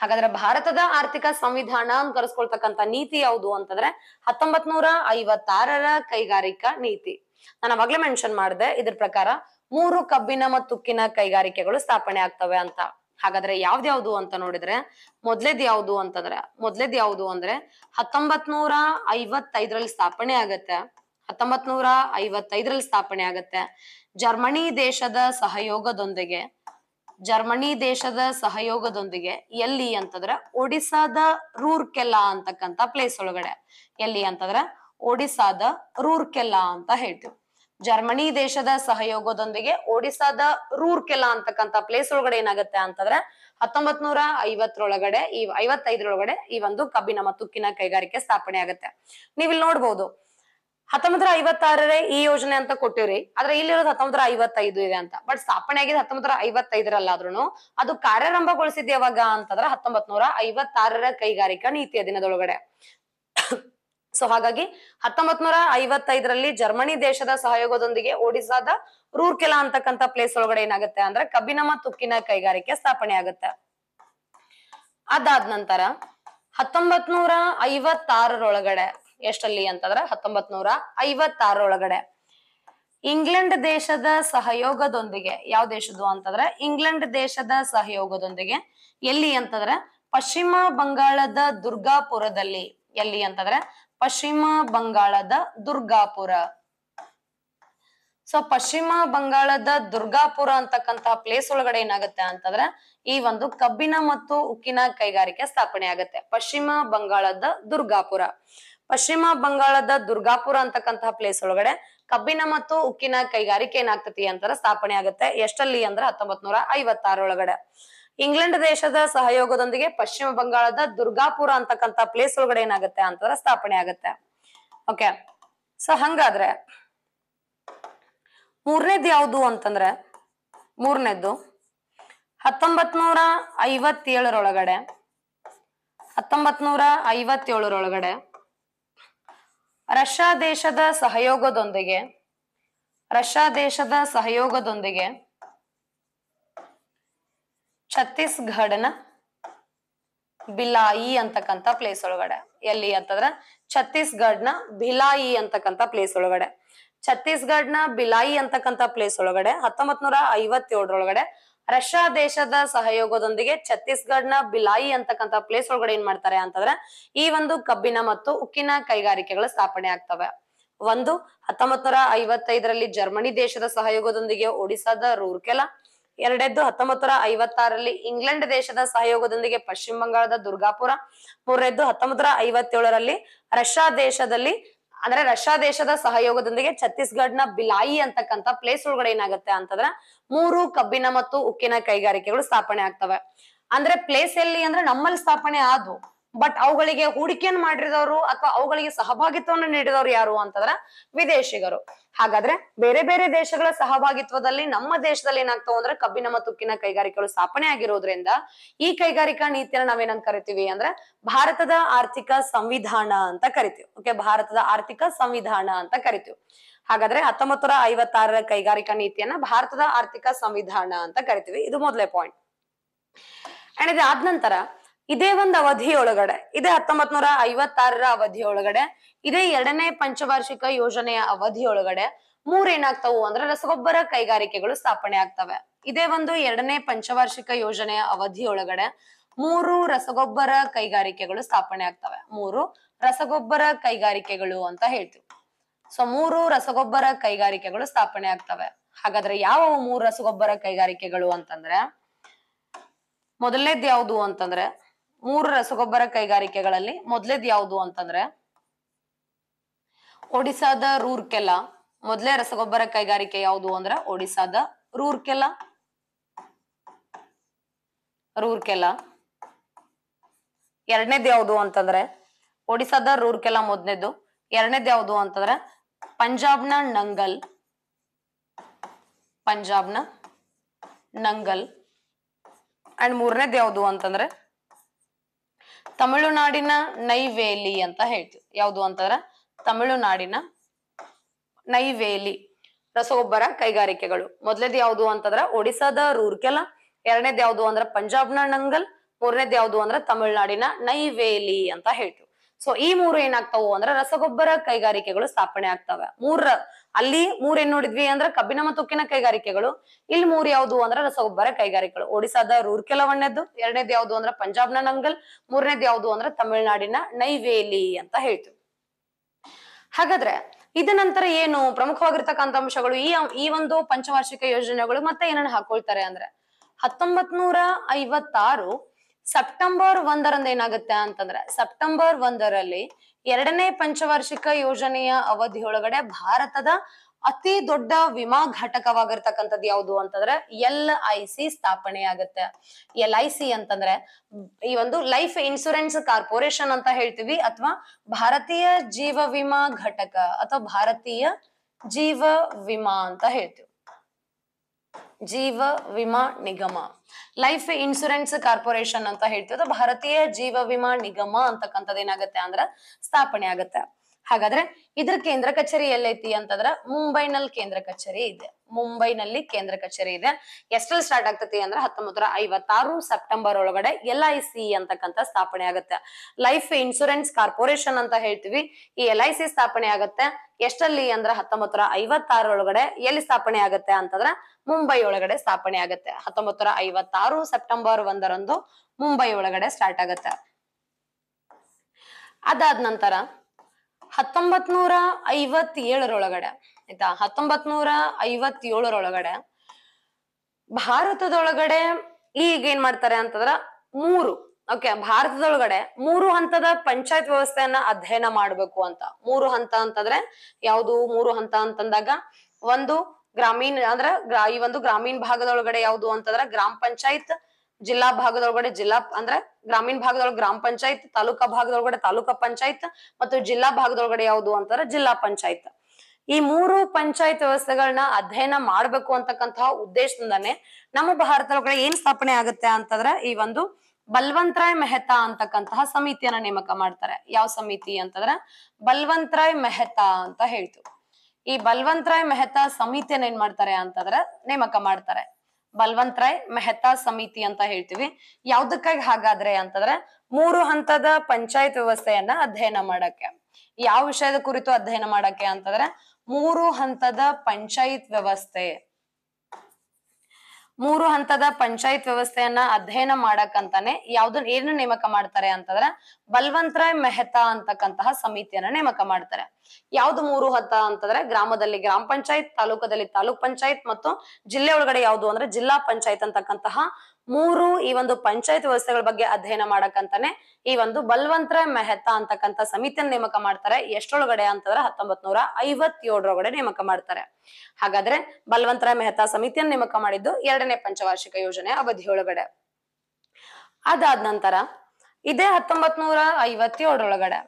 ಹಾಗಾದ್ರೆ ಭಾರತದ ಆರ್ಥಿಕ ಸಂವಿಧಾನ ಅಂತ ಕರೆಸ್ಕೊಳ್ತಕ್ಕಂತ ನೀತಿ ಯಾವುದು ಅಂತಂದ್ರೆ ಹತ್ತೊಂಬತ್ ನೂರ ಐವತ್ತಾರರ ಕೈಗಾರಿಕಾ ನೀತಿ ನಾನು ಅವಾಗ್ಲೇ ಮೆನ್ಷನ್ ಮಾಡಿದೆ ಇದ್ರ ಪ್ರಕಾರ ಮೂರು ಕಬ್ಬಿನ ಮತ್ತು ಉಕ್ಕಿನ ಕೈಗಾರಿಕೆಗಳು ಸ್ಥಾಪನೆ ಆಗ್ತವೆ ಅಂತ ಹಾಗಾದ್ರೆ ಯಾವ್ದ್ಯಾವ್ದು ಅಂತ ನೋಡಿದ್ರೆ ಮೊದ್ಲೇದ್ ಯಾವ್ದು ಅಂತಂದ್ರೆ ಮೊದ್ಲೇದ್ ಯಾವ್ದು ಅಂದ್ರೆ ಹತ್ತೊಂಬತ್ ನೂರ ಐವತ್ತೈದರಲ್ಲಿ ಸ್ಥಾಪನೆ ಆಗತ್ತೆ ಹತ್ತೊಂಬತ್ ನೂರ ಐವತ್ತೈದರಲ್ಲಿ ಸ್ಥಾಪನೆ ಆಗತ್ತೆ ಜರ್ಮನಿ ದೇಶದ ಸಹಯೋಗದೊಂದಿಗೆ ಜರ್ಮನಿ ದೇಶದ ಸಹಯೋಗದೊಂದಿಗೆ ಎಲ್ಲಿ ಅಂತಂದ್ರೆ ಒಡಿಸಾದ ರೂರ್ಕೆಲಾ ಅಂತಕ್ಕಂಥ ಪ್ಲೇಸ್ ಒಳಗಡೆ ಎಲ್ಲಿ ಅಂತಂದ್ರೆ ಒಡಿಸಾದ ರೂರ್ಕೆಲ್ಲಾ ಅಂತ ಹೇಳ್ತೀವಿ ಜರ್ಮನಿ ದೇಶದ ಸಹಯೋಗದೊಂದಿಗೆ ಒಡಿಸಾದ ರೂರ್ಕೆಲಾ ಅಂತಕ್ಕಂಥ ಪ್ಲೇಸ್ ಒಳಗಡೆ ಏನಾಗುತ್ತೆ ಅಂತಂದ್ರೆ ಹತ್ತೊಂಬತ್ ನೂರ ಐವತ್ತರೊಳಗಡೆ ಈ ಐವತ್ತೈದರೊಳಗಡೆ ಈ ಒಂದು ಕಬ್ಬಿನ ಮತ್ತು ಉಕ್ಕಿನ ಕೈಗಾರಿಕೆ ಸ್ಥಾಪನೆ ಆಗುತ್ತೆ ನೀವಿಲ್ಲಿ ನೋಡ್ಬೋದು ಹತ್ತೊಂಬತ್ತರ ಐವತ್ತಾರರೇ ಈ ಯೋಜನೆ ಅಂತ ಕೊಟ್ಟಿವ್ರಿ ಆದ್ರೆ ಇಲ್ಲಿರೋದು ಹತ್ತೊಂಬತ್ತರ ಐವತ್ತೈದು ಇದೆ ಅಂತ ಬಟ್ ಸ್ಥಾಪನೆ ಆಗಿದೆ ಹತ್ತೊಂಬತ್ತರ ಐವತ್ತೈದರಲ್ಲಾದ್ರೂ ಅದು ಕಾರ್ಯಾರಂಭಗೊಳಿಸಿದ್ ಯಾವಾಗ ಅಂತಂದ್ರೆ ಹತ್ತೊಂಬತ್ ನೂರ ಐವತ್ತಾರರ ಕೈಗಾರಿಕಾ ನೀತಿಯ ದಿನದೊಳಗಡೆ ಸೊ ಹಾಗಾಗಿ ಹತ್ತೊಂಬತ್ ನೂರ ಐವತ್ತೈದರಲ್ಲಿ ಜರ್ಮನಿ ದೇಶದ ಸಹಯೋಗದೊಂದಿಗೆ ಒಡಿಸಾದ ರೂರ್ಕೆಲಾ ಅಂತಕ್ಕಂಥ ಪ್ಲೇಸ್ ಒಳಗಡೆ ಏನಾಗುತ್ತೆ ಅಂದ್ರೆ ಕಬ್ಬಿನ ಮತ್ತು ಉಕ್ಕಿನ ಕೈಗಾರಿಕೆ ಸ್ಥಾಪನೆ ಆಗುತ್ತೆ ಅದಾದ ನಂತರ ಹತ್ತೊಂಬತ್ ನೂರ ಐವತ್ತಾರರೊಳಗಡೆ ಎಷ್ಟಲ್ಲಿ ಅಂತಂದ್ರೆ ಹತ್ತೊಂಬತ್ ನೂರ ಐವತ್ತಾರೊಳಗಡೆ ಇಂಗ್ಲೆಂಡ್ ದೇಶದ ಸಹಯೋಗದೊಂದಿಗೆ ಯಾವ ದೇಶದ್ದು ಅಂತಂದ್ರೆ ಇಂಗ್ಲೆಂಡ್ ದೇಶದ ಸಹಯೋಗದೊಂದಿಗೆ ಎಲ್ಲಿ ಅಂತಂದ್ರೆ ಪಶ್ಚಿಮ ಬಂಗಾಳದ ದುರ್ಗಾಪುರದಲ್ಲಿ ಎಲ್ಲಿ ಅಂತಂದ್ರೆ ಪಶ್ಚಿಮ ಬಂಗಾಳದ ದುರ್ಗಾಪುರ ಸೊ ಪಶ್ಚಿಮ ಬಂಗಾಳದ ದುರ್ಗಾಪುರ ಅಂತಕ್ಕಂತಹ ಪ್ಲೇಸ್ ಒಳಗಡೆ ಏನಾಗುತ್ತೆ ಅಂತಂದ್ರೆ ಈ ಒಂದು ಕಬ್ಬಿನ ಮತ್ತು ಉಕ್ಕಿನ ಕೈಗಾರಿಕೆ ಸ್ಥಾಪನೆ ಆಗುತ್ತೆ ಪಶ್ಚಿಮ ಬಂಗಾಳದ ದುರ್ಗಾಪುರ ಪಶ್ಚಿಮ ಬಂಗಾಳದ ದುರ್ಗಾಪುರ ಅಂತಕ್ಕಂತಹ ಪ್ಲೇಸ್ ಒಳಗಡೆ ಕಬ್ಬಿನ ಮತ್ತು ಉಕ್ಕಿನ ಕೈಗಾರಿಕೆ ಏನಾಗ್ತತಿ ಅಂತರ ಸ್ಥಾಪನೆ ಆಗುತ್ತೆ ಎಷ್ಟಲ್ಲಿ ಅಂದ್ರೆ ಹತ್ತೊಂಬತ್ ನೂರ ಐವತ್ತಾರೊಳಗಡೆ ಇಂಗ್ಲೆಂಡ್ ದೇಶದ ಸಹಯೋಗದೊಂದಿಗೆ ಪಶ್ಚಿಮ ಬಂಗಾಳದ ದುರ್ಗಾಪುರ ಅಂತಕ್ಕಂತ ಪ್ಲೇಸ್ ಒಳಗಡೆ ಏನಾಗುತ್ತೆ ಅಂತಾರ ಸ್ಥಾಪನೆ ಆಗುತ್ತೆ ಓಕೆ ಸೊ ಹಂಗಾದ್ರೆ ಮೂರನೇದ್ ಯಾವುದು ಅಂತಂದ್ರೆ ಮೂರನೇದು ಹತ್ತೊಂಬತ್ ನೂರ ಐವತ್ತೇಳರೊಳಗಡೆ ಹತ್ತೊಂಬತ್ ನೂರ ಐವತ್ತೇಳರೊಳಗಡೆ ರಷ್ಯಾ ದೇಶದ ಸಹಯೋಗದೊಂದಿಗೆ ರಷ್ಯಾ ದೇಶದ ಸಹಯೋಗದೊಂದಿಗೆ ಛತ್ತೀಸ್ಗಢನ ಬಿಲಾಯಿ ಅಂತಕ್ಕಂಥ ಪ್ಲೇಸ್ ಒಳಗಡೆ ಎಲ್ಲಿ ಅಂತಂದ್ರ ಛತ್ತೀಸ್ಗಢನ ಬಿಲಾಯಿ ಅಂತಕ್ಕಂಥ ಪ್ಲೇಸ್ ಒಳಗಡೆ ಛತ್ತೀಸ್ಗಢನ ಬಿಲಾಯಿ ಅಂತಕ್ಕಂಥ ಪ್ಲೇಸ್ ಒಳಗಡೆ ಹತ್ತೊಂಬತ್ ನೂರ ಐವತ್ತೇಳರೊಳಗಡೆ ರಷ್ಯಾ ದೇಶದ ಸಹಯೋಗದೊಂದಿಗೆ ಛತ್ತೀಸ್ಗಢನ ಬಿಲಾಯಿ ಅಂತಕ್ಕಂತ ಪ್ಲೇಸ್ ಒಳಗಡೆ ಏನ್ ಮಾಡ್ತಾರೆ ಅಂತಂದ್ರೆ ಈ ಒಂದು ಕಬ್ಬಿನ ಮತ್ತು ಉಕ್ಕಿನ ಕೈಗಾರಿಕೆಗಳು ಸ್ಥಾಪನೆ ಆಗ್ತವೆ ಒಂದು ಹತ್ತೊಂಬತ್ ನೂರ ಐವತ್ತೈದರಲ್ಲಿ ಜರ್ಮನಿ ದೇಶದ ಸಹಯೋಗದೊಂದಿಗೆ ಒಡಿಸಾದ ರೂರ್ಕೆಲಾ ಎರಡೆದ್ದು ಹತ್ತೊಂಬತ್ತರ ಐವತ್ತಾರರಲ್ಲಿ ಇಂಗ್ಲೆಂಡ್ ದೇಶದ ಸಹಯೋಗದೊಂದಿಗೆ ಪಶ್ಚಿಮ ಬಂಗಾಳದ ದುರ್ಗಾಪುರ ಮೂರನೇದ್ದು ಹತ್ತೊಂಬತ್ತರ ಐವತ್ತೇಳರಲ್ಲಿ ರಷ್ಯಾ ದೇಶದಲ್ಲಿ ಅಂದ್ರೆ ರಷ್ಯಾ ದೇಶದ ಸಹಯೋಗದೊಂದಿಗೆ ಛತ್ತೀಸ್ಗಢನ ಬಿಲಾಯಿ ಅಂತಕ್ಕಂಥ ಪ್ಲೇಸ್ ಒಳಗಡೆ ಏನಾಗುತ್ತೆ ಅಂತಂದ್ರ ಮೂರು ಕಬ್ಬಿನ ಮತ್ತು ಉಕ್ಕಿನ ಕೈಗಾರಿಕೆಗಳು ಸ್ಥಾಪನೆ ಆಗ್ತವೆ ಅಂದ್ರೆ ಪ್ಲೇಸ್ ಎಲ್ಲಿ ಅಂದ್ರೆ ನಮ್ಮಲ್ಲಿ ಸ್ಥಾಪನೆ ಆದ್ವು ಬಟ್ ಅವುಗಳಿಗೆ ಹೂಡಿಕೆಯನ್ನು ಮಾಡಿದವರು ಅಥವಾ ಅವುಗಳಿಗೆ ಸಹಭಾಗಿತ್ವವನ್ನು ನೀಡಿದವರು ಯಾರು ಅಂತಂದ್ರ ವಿದೇಶಿಗರು ಹಾಗಾದ್ರೆ ಬೇರೆ ಬೇರೆ ದೇಶಗಳ ಸಹಭಾಗಿತ್ವದಲ್ಲಿ ನಮ್ಮ ದೇಶದಲ್ಲಿ ಏನಾಗ್ತಾವ ಅಂದ್ರೆ ಕಬ್ಬಿನ ಮತ್ತು ಉಕ್ಕಿನ ಕೈಗಾರಿಕೆಗಳು ಸ್ಥಾಪನೆ ಆಗಿರೋದ್ರಿಂದ ಈ ಕೈಗಾರಿಕಾ ನೀತಿಯನ್ನ ನಾವೇನಂತ ಕರಿತೀವಿ ಅಂದ್ರೆ ಭಾರತದ ಆರ್ಥಿಕ ಸಂವಿಧಾನ ಅಂತ ಕರಿತೀವಿ ಓಕೆ ಭಾರತದ ಆರ್ಥಿಕ ಸಂವಿಧಾನ ಅಂತ ಕರಿತೀವಿ ಹಾಗಾದ್ರೆ ಹತ್ತೊಂಬತ್ತು ನೂರ ಐವತ್ತಾರರ ಕೈಗಾರಿಕಾ ನೀತಿಯನ್ನ ಭಾರತದ ಆರ್ಥಿಕ ಸಂವಿಧಾನ ಅಂತ ಕರಿತೀವಿ ಇದು ಮೊದಲೇ ಪಾಯಿಂಟ್ ಅಂಡ್ ಇದಾದ ನಂತರ ಇದೇ ಒಂದು ಅವಧಿಯೊಳಗಡೆ ಇದೇ ಹತ್ತೊಂಬತ್ ನೂರ ಐವತ್ತಾರರ ಅವಧಿಯೊಳಗಡೆ ಇದೇ ಎರಡನೇ ಪಂಚವಾರ್ಷಿಕ ಯೋಜನೆಯ ಅವಧಿಯೊಳಗಡೆ ಮೂರೇನಾಗ್ತಾವು ಅಂದ್ರೆ ರಸಗೊಬ್ಬರ ಕೈಗಾರಿಕೆಗಳು ಸ್ಥಾಪನೆ ಆಗ್ತವೆ ಇದೇ ಒಂದು ಎರಡನೇ ಪಂಚವಾರ್ಷಿಕ ಯೋಜನೆಯ ಅವಧಿಯೊಳಗಡೆ ಮೂರು ರಸಗೊಬ್ಬರ ಕೈಗಾರಿಕೆಗಳು ಸ್ಥಾಪನೆ ಆಗ್ತವೆ ಮೂರು ರಸಗೊಬ್ಬರ ಕೈಗಾರಿಕೆಗಳು ಅಂತ ಹೇಳ್ತೀವಿ ಸೊ ಮೂರು ರಸಗೊಬ್ಬರ ಕೈಗಾರಿಕೆಗಳು ಸ್ಥಾಪನೆ ಆಗ್ತವೆ ಹಾಗಾದ್ರೆ ಯಾವ ಮೂರು ರಸಗೊಬ್ಬರ ಕೈಗಾರಿಕೆಗಳು ಅಂತಂದ್ರೆ ಮೊದಲನೇದ್ ಯಾವುದು ಅಂತಂದ್ರೆ ಮೂರು ರಸಗೊಬ್ಬರ ಕೈಗಾರಿಕೆಗಳಲ್ಲಿ ಮೊದ್ಲೇದ್ ಯಾವುದು ಅಂತಂದ್ರೆ ಒಡಿಸಾದ ರೂರ್ಕೆಲಾ ಮೊದ್ಲೇ ರಸಗೊಬ್ಬರ ಕೈಗಾರಿಕೆ ಯಾವುದು ಅಂದ್ರೆ ಒಡಿಸಾದ ರೂರ್ಕೆಲಾ ರೂರ್ಕೆಲಾ ಎರಡನೇದ್ ಯಾವುದು ಅಂತಂದ್ರೆ ಒಡಿಸಾದ ರೂರ್ಕೆಲಾ ಮೊದಲನೇದು ಎರಡನೇದ್ ಯಾವುದು ಅಂತಂದ್ರೆ ಪಂಜಾಬ್ನ ನಂಗಲ್ ಪಂಜಾಬ್ನ ನಂಗಲ್ ಅಂಡ್ ಮೂರನೇದ್ ಯಾವುದು ಅಂತಂದ್ರೆ ತಮಿಳುನಾಡಿನ ನೈವೇಲಿ ಅಂತ ಹೇಳ್ತೀವಿ ಯಾವುದು ಅಂತಂದ್ರ ತಮಿಳುನಾಡಿನ ನೈವೇಲಿ ರಸಗೊಬ್ಬರ ಕೈಗಾರಿಕೆಗಳು ಮೊದಲೇದ್ ಯಾವ್ದು ಅಂತಂದ್ರ ಒಡಿಸಾದ ರೂರ್ಕೆಲ ಎರಡನೇದ್ ಯಾವುದು ಅಂದ್ರ ಪಂಜಾಬ್ನ ನಂಗಲ್ ಮೂರನೇದ್ ಯಾವುದು ಅಂದ್ರ ತಮಿಳುನಾಡಿನ ನೈವೇಲಿ ಅಂತ ಹೇಳ್ತೀವಿ ಸೊ ಈ ಮೂರು ಏನಾಗ್ತಾವು ಅಂದ್ರೆ ರಸಗೊಬ್ಬರ ಕೈಗಾರಿಕೆಗಳು ಸ್ಥಾಪನೆ ಆಗ್ತವೆ ಮೂರ ಅಲ್ಲಿ ಮೂರ್ ಏನ್ ನೋಡಿದ್ವಿ ಅಂದ್ರೆ ಕಬ್ಬಿನ ಮತ್ತು ಉಕ್ಕಿನ ಕೈಗಾರಿಕೆಗಳು ಇಲ್ಲಿ ಮೂರ್ ಯಾವ್ದು ಅಂದ್ರೆ ರಸಗೊಬ್ಬರ ಕೈಗಾರಿಕೆಗಳು ಒಡಿಸಾದ ರೂರ್ಕೆಲ ಒಂದೇದ್ದು ಎರಡನೇದ್ ಯಾವ್ದು ಅಂದ್ರೆ ಪಂಜಾಬ್ನ ನಂಗಲ್ ಮೂರನೇದ್ ಯಾವ್ದು ಅಂದ್ರೆ ತಮಿಳ್ನಾಡಿನ ನೈವೇಲಿ ಅಂತ ಹೇಳ್ತೀವಿ ಹಾಗಾದ್ರೆ ಇದ ನಂತರ ಏನು ಪ್ರಮುಖವಾಗಿರ್ತಕ್ಕಂಥ ಅಂಶಗಳು ಈ ಈ ಒಂದು ಪಂಚವಾರ್ಷಿಕ ಯೋಜನೆಗಳು ಮತ್ತೆ ಏನನ್ನ ಹಾಕೊಳ್ತಾರೆ ಅಂದ್ರೆ ಹತ್ತೊಂಬತ್ ನೂರ ಐವತ್ತಾರು ಸೆಪ್ಟೆಂಬರ್ ಒಂದರಂದು ಏನಾಗುತ್ತೆ ಅಂತಂದ್ರೆ ಸೆಪ್ಟೆಂಬರ್ ಒಂದರಲ್ಲಿ ಎರಡನೇ ಪಂಚವಾರ್ಷಿಕ ಯೋಜನೆಯ ಅವಧಿಯೊಳಗಡೆ ಭಾರತದ ಅತಿ ದೊಡ್ಡ ವಿಮಾ ಘಟಕವಾಗಿರ್ತಕ್ಕಂಥದ್ದು ಯಾವುದು ಅಂತಂದ್ರೆ ಎಲ್ ಐ ಸಿ ಸ್ಥಾಪನೆ ಆಗುತ್ತೆ ಎಲ್ ಐ ಸಿ ಅಂತಂದ್ರೆ ಈ ಒಂದು ಲೈಫ್ ಇನ್ಶೂರೆನ್ಸ್ ಕಾರ್ಪೊರೇಷನ್ ಅಂತ ಹೇಳ್ತೀವಿ ಅಥವಾ ಭಾರತೀಯ ಜೀವ ವಿಮಾ ಘಟಕ ಅಥವಾ ಭಾರತೀಯ ಜೀವ ವಿಮಾ ಅಂತ ಹೇಳ್ತೀವಿ ಜೀವ ವಿಮಾ ನಿಗಮ ಲೈಫ್ ಇನ್ಶೂರೆನ್ಸ್ ಕಾರ್ಪೊರೇಷನ್ ಅಂತ ಹೇಳ್ತೀವಿ ಭಾರತೀಯ ಜೀವ ವಿಮಾ ನಿಗಮ ಅಂತಕ್ಕಂಥದ್ದು ಏನಾಗುತ್ತೆ ಅಂದ್ರ ಸ್ಥಾಪನೆ ಆಗತ್ತೆ ಹಾಗಾದ್ರೆ ಇದ್ರ ಕೇಂದ್ರ ಕಚೇರಿ ಎಲ್ಲೈತಿ ಅಂತಂದ್ರ ಮುಂಬೈನಲ್ಲಿ ಕೇಂದ್ರ ಕಚೇರಿ ಇದೆ ಮುಂಬೈನಲ್ಲಿ ಕೇಂದ್ರ ಕಚೇರಿ ಇದೆ ಎಷ್ಟ್ರಲ್ಲಿ ಸ್ಟಾರ್ಟ್ ಆಗ್ತತಿ ಅಂದ್ರೆ ಹತ್ತೊಂಬತ್ತರ ಐವತ್ತಾರು ಸೆಪ್ಟೆಂಬರ್ ಒಳಗಡೆ ಎಲ್ ಐ ಸಿ ಅಂತಕ್ಕಂಥ ಸ್ಥಾಪನೆ ಆಗುತ್ತೆ ಲೈಫ್ ಇನ್ಶೂರೆನ್ಸ್ ಕಾರ್ಪೊರೇಷನ್ ಅಂತ ಹೇಳ್ತೀವಿ ಈ ಎಲ್ ಐ ಸಿ ಸ್ಥಾಪನೆ ಆಗುತ್ತೆ ಎಷ್ಟಲ್ಲಿ ಅಂದ್ರೆ ಹತ್ತೊಂಬತ್ತರ ಐವತ್ತಾರು ಒಳಗಡೆ ಎಲ್ಲಿ ಸ್ಥಾಪನೆ ಆಗುತ್ತೆ ಅಂತಂದ್ರ ಮುಂಬೈ ಒಳಗಡೆ ಸ್ಥಾಪನೆ ಆಗುತ್ತೆ ಹತ್ತೊಂಬತ್ತರ ಐವತ್ತಾರು ಸೆಪ್ಟೆಂಬರ್ ಒಂದರಂದು ಮುಂಬೈ ಒಳಗಡೆ ಸ್ಟಾರ್ಟ್ ಆಗುತ್ತೆ ಅದಾದ ನಂತರ ಹತ್ತೊಂಬತ್ ನೂರ ಐವತ್ತೇಳರೊಳಗಡೆ ಆಯ್ತಾ ಹತ್ತೊಂಬತ್ ನೂರ ಐವತ್ತೇಳರೊಳಗಡೆ ಭಾರತದೊಳಗಡೆ ಈಗ ಏನ್ ಮಾಡ್ತಾರೆ ಅಂತಂದ್ರ ಮೂರು ಓಕೆ ಭಾರತದೊಳಗಡೆ ಮೂರು ಹಂತದ ಪಂಚಾಯತ್ ವ್ಯವಸ್ಥೆಯನ್ನ ಅಧ್ಯಯನ ಮಾಡ್ಬೇಕು ಅಂತ ಮೂರು ಹಂತ ಅಂತಂದ್ರೆ ಯಾವುದು ಮೂರು ಹಂತ ಅಂತಂದಾಗ ಒಂದು ಗ್ರಾಮೀಣ ಅಂದ್ರ ಈ ಒಂದು ಗ್ರಾಮೀಣ ಭಾಗದೊಳಗಡೆ ಯಾವುದು ಅಂತಂದ್ರ ಗ್ರಾಮ ಪಂಚಾಯತ್ ಜಿಲ್ಲಾ ಭಾಗದೊಳಗಡೆ ಜಿಲ್ಲಾ ಅಂದ್ರೆ ಗ್ರಾಮೀಣ ಭಾಗದೊಳಗೆ ಗ್ರಾಮ ಪಂಚಾಯತ್ ತಾಲೂಕಾ ಭಾಗದೊಳಗಡೆ ತಾಲೂಕಾ ಪಂಚಾಯತ್ ಮತ್ತು ಜಿಲ್ಲಾ ಭಾಗದೊಳಗಡೆ ಯಾವುದು ಅಂತಾರೆ ಜಿಲ್ಲಾ ಪಂಚಾಯತ್ ಈ ಮೂರು ಪಂಚಾಯತ್ ವ್ಯವಸ್ಥೆಗಳನ್ನ ಅಧ್ಯಯನ ಮಾಡ್ಬೇಕು ಅಂತಕ್ಕಂತಹ ಉದ್ದೇಶದಿಂದಾನೆ ನಮ್ಮ ಭಾರತದೊಳಗಡೆ ಏನ್ ಸ್ಥಾಪನೆ ಆಗುತ್ತೆ ಅಂತಂದ್ರೆ ಈ ಒಂದು ಬಲ್ವಂತರಾಯ್ ಮೆಹ್ತಾ ಅಂತಕ್ಕಂತಹ ಸಮಿತಿಯನ್ನ ನೇಮಕ ಮಾಡ್ತಾರೆ ಯಾವ ಸಮಿತಿ ಅಂತಂದ್ರ ಬಲ್ವಂತರಾಯ್ ಮೆಹತಾ ಅಂತ ಹೇಳ್ತು ಈ ಬಲ್ವಂತರಾಯ್ ಮೆಹ್ತಾ ಸಮಿತಿಯನ್ನ ಏನ್ ಮಾಡ್ತಾರೆ ಅಂತಂದ್ರ ನೇಮಕ ಮಾಡ್ತಾರೆ ರಾಯ್ ಮೆಹತಾ ಸಮಿತಿ ಅಂತ ಹೇಳ್ತೀವಿ ಯಾವ್ದಕ್ಕಾಗಿ ಹಾಗಾದ್ರೆ ಅಂತಂದ್ರೆ ಮೂರು ಹಂತದ ಪಂಚಾಯತ್ ವ್ಯವಸ್ಥೆಯನ್ನ ಅಧ್ಯಯನ ಮಾಡಕ್ಕೆ ಯಾವ ವಿಷಯದ ಕುರಿತು ಅಧ್ಯಯನ ಮಾಡಕ್ಕೆ ಅಂತಂದ್ರೆ ಮೂರು ಹಂತದ ಪಂಚಾಯತ್ ವ್ಯವಸ್ಥೆ ಮೂರು ಹಂತದ ಪಂಚಾಯತ್ ವ್ಯವಸ್ಥೆಯನ್ನ ಅಧ್ಯಯನ ಮಾಡಕ್ಕಂತಾನೆ ಯಾವ್ದು ಏನು ನೇಮಕ ಮಾಡ್ತಾರೆ ಅಂತಂದ್ರ ಬಲವಂತರಾಯ್ ಮೆಹತಾ ಅಂತಕ್ಕಂತಹ ಸಮಿತಿಯನ್ನ ನೇಮಕ ಮಾಡ್ತಾರೆ ಯಾವ್ದು ಮೂರು ಹಂತ ಅಂತಂದ್ರೆ ಗ್ರಾಮದಲ್ಲಿ ಗ್ರಾಮ ಪಂಚಾಯತ್ ತಾಲೂಕದಲ್ಲಿ ತಾಲೂಕ್ ಪಂಚಾಯತ್ ಮತ್ತು ಜಿಲ್ಲೆ ಒಳಗಡೆ ಯಾವ್ದು ಅಂದ್ರೆ ಜಿಲ್ಲಾ ಪಂಚಾಯತ್ ಅಂತಕ್ಕಂತಹ ಮೂರು ಈ ಒಂದು ಪಂಚಾಯತ್ ವ್ಯವಸ್ಥೆಗಳ ಬಗ್ಗೆ ಅಧ್ಯಯನ ಮಾಡಕ್ಕಂತಾನೆ ಈ ಒಂದು ಬಲವಂತರ ಮೆಹತಾ ಅಂತಕ್ಕಂಥ ಸಮಿತಿಯನ್ನು ನೇಮಕ ಮಾಡ್ತಾರೆ ಎಷ್ಟೊಳಗಡೆ ಅಂತಂದ್ರೆ ಹತ್ತೊಂಬತ್ ನೂರ ಐವತ್ತೇಳರೊಳಗಡೆ ನೇಮಕ ಮಾಡ್ತಾರೆ ಹಾಗಾದ್ರೆ ಬಲ್ವಂತ್ರಾಯ್ ಮೆಹತಾ ಸಮಿತಿಯನ್ನು ನೇಮಕ ಮಾಡಿದ್ದು ಎರಡನೇ ಪಂಚವಾರ್ಷಿಕ ಯೋಜನೆ ಅವಧಿಯೊಳಗಡೆ ಅದಾದ ನಂತರ ಇದೇ ಹತ್ತೊಂಬತ್ ನೂರ ಐವತ್ತೇಳರೊಳಗಡೆ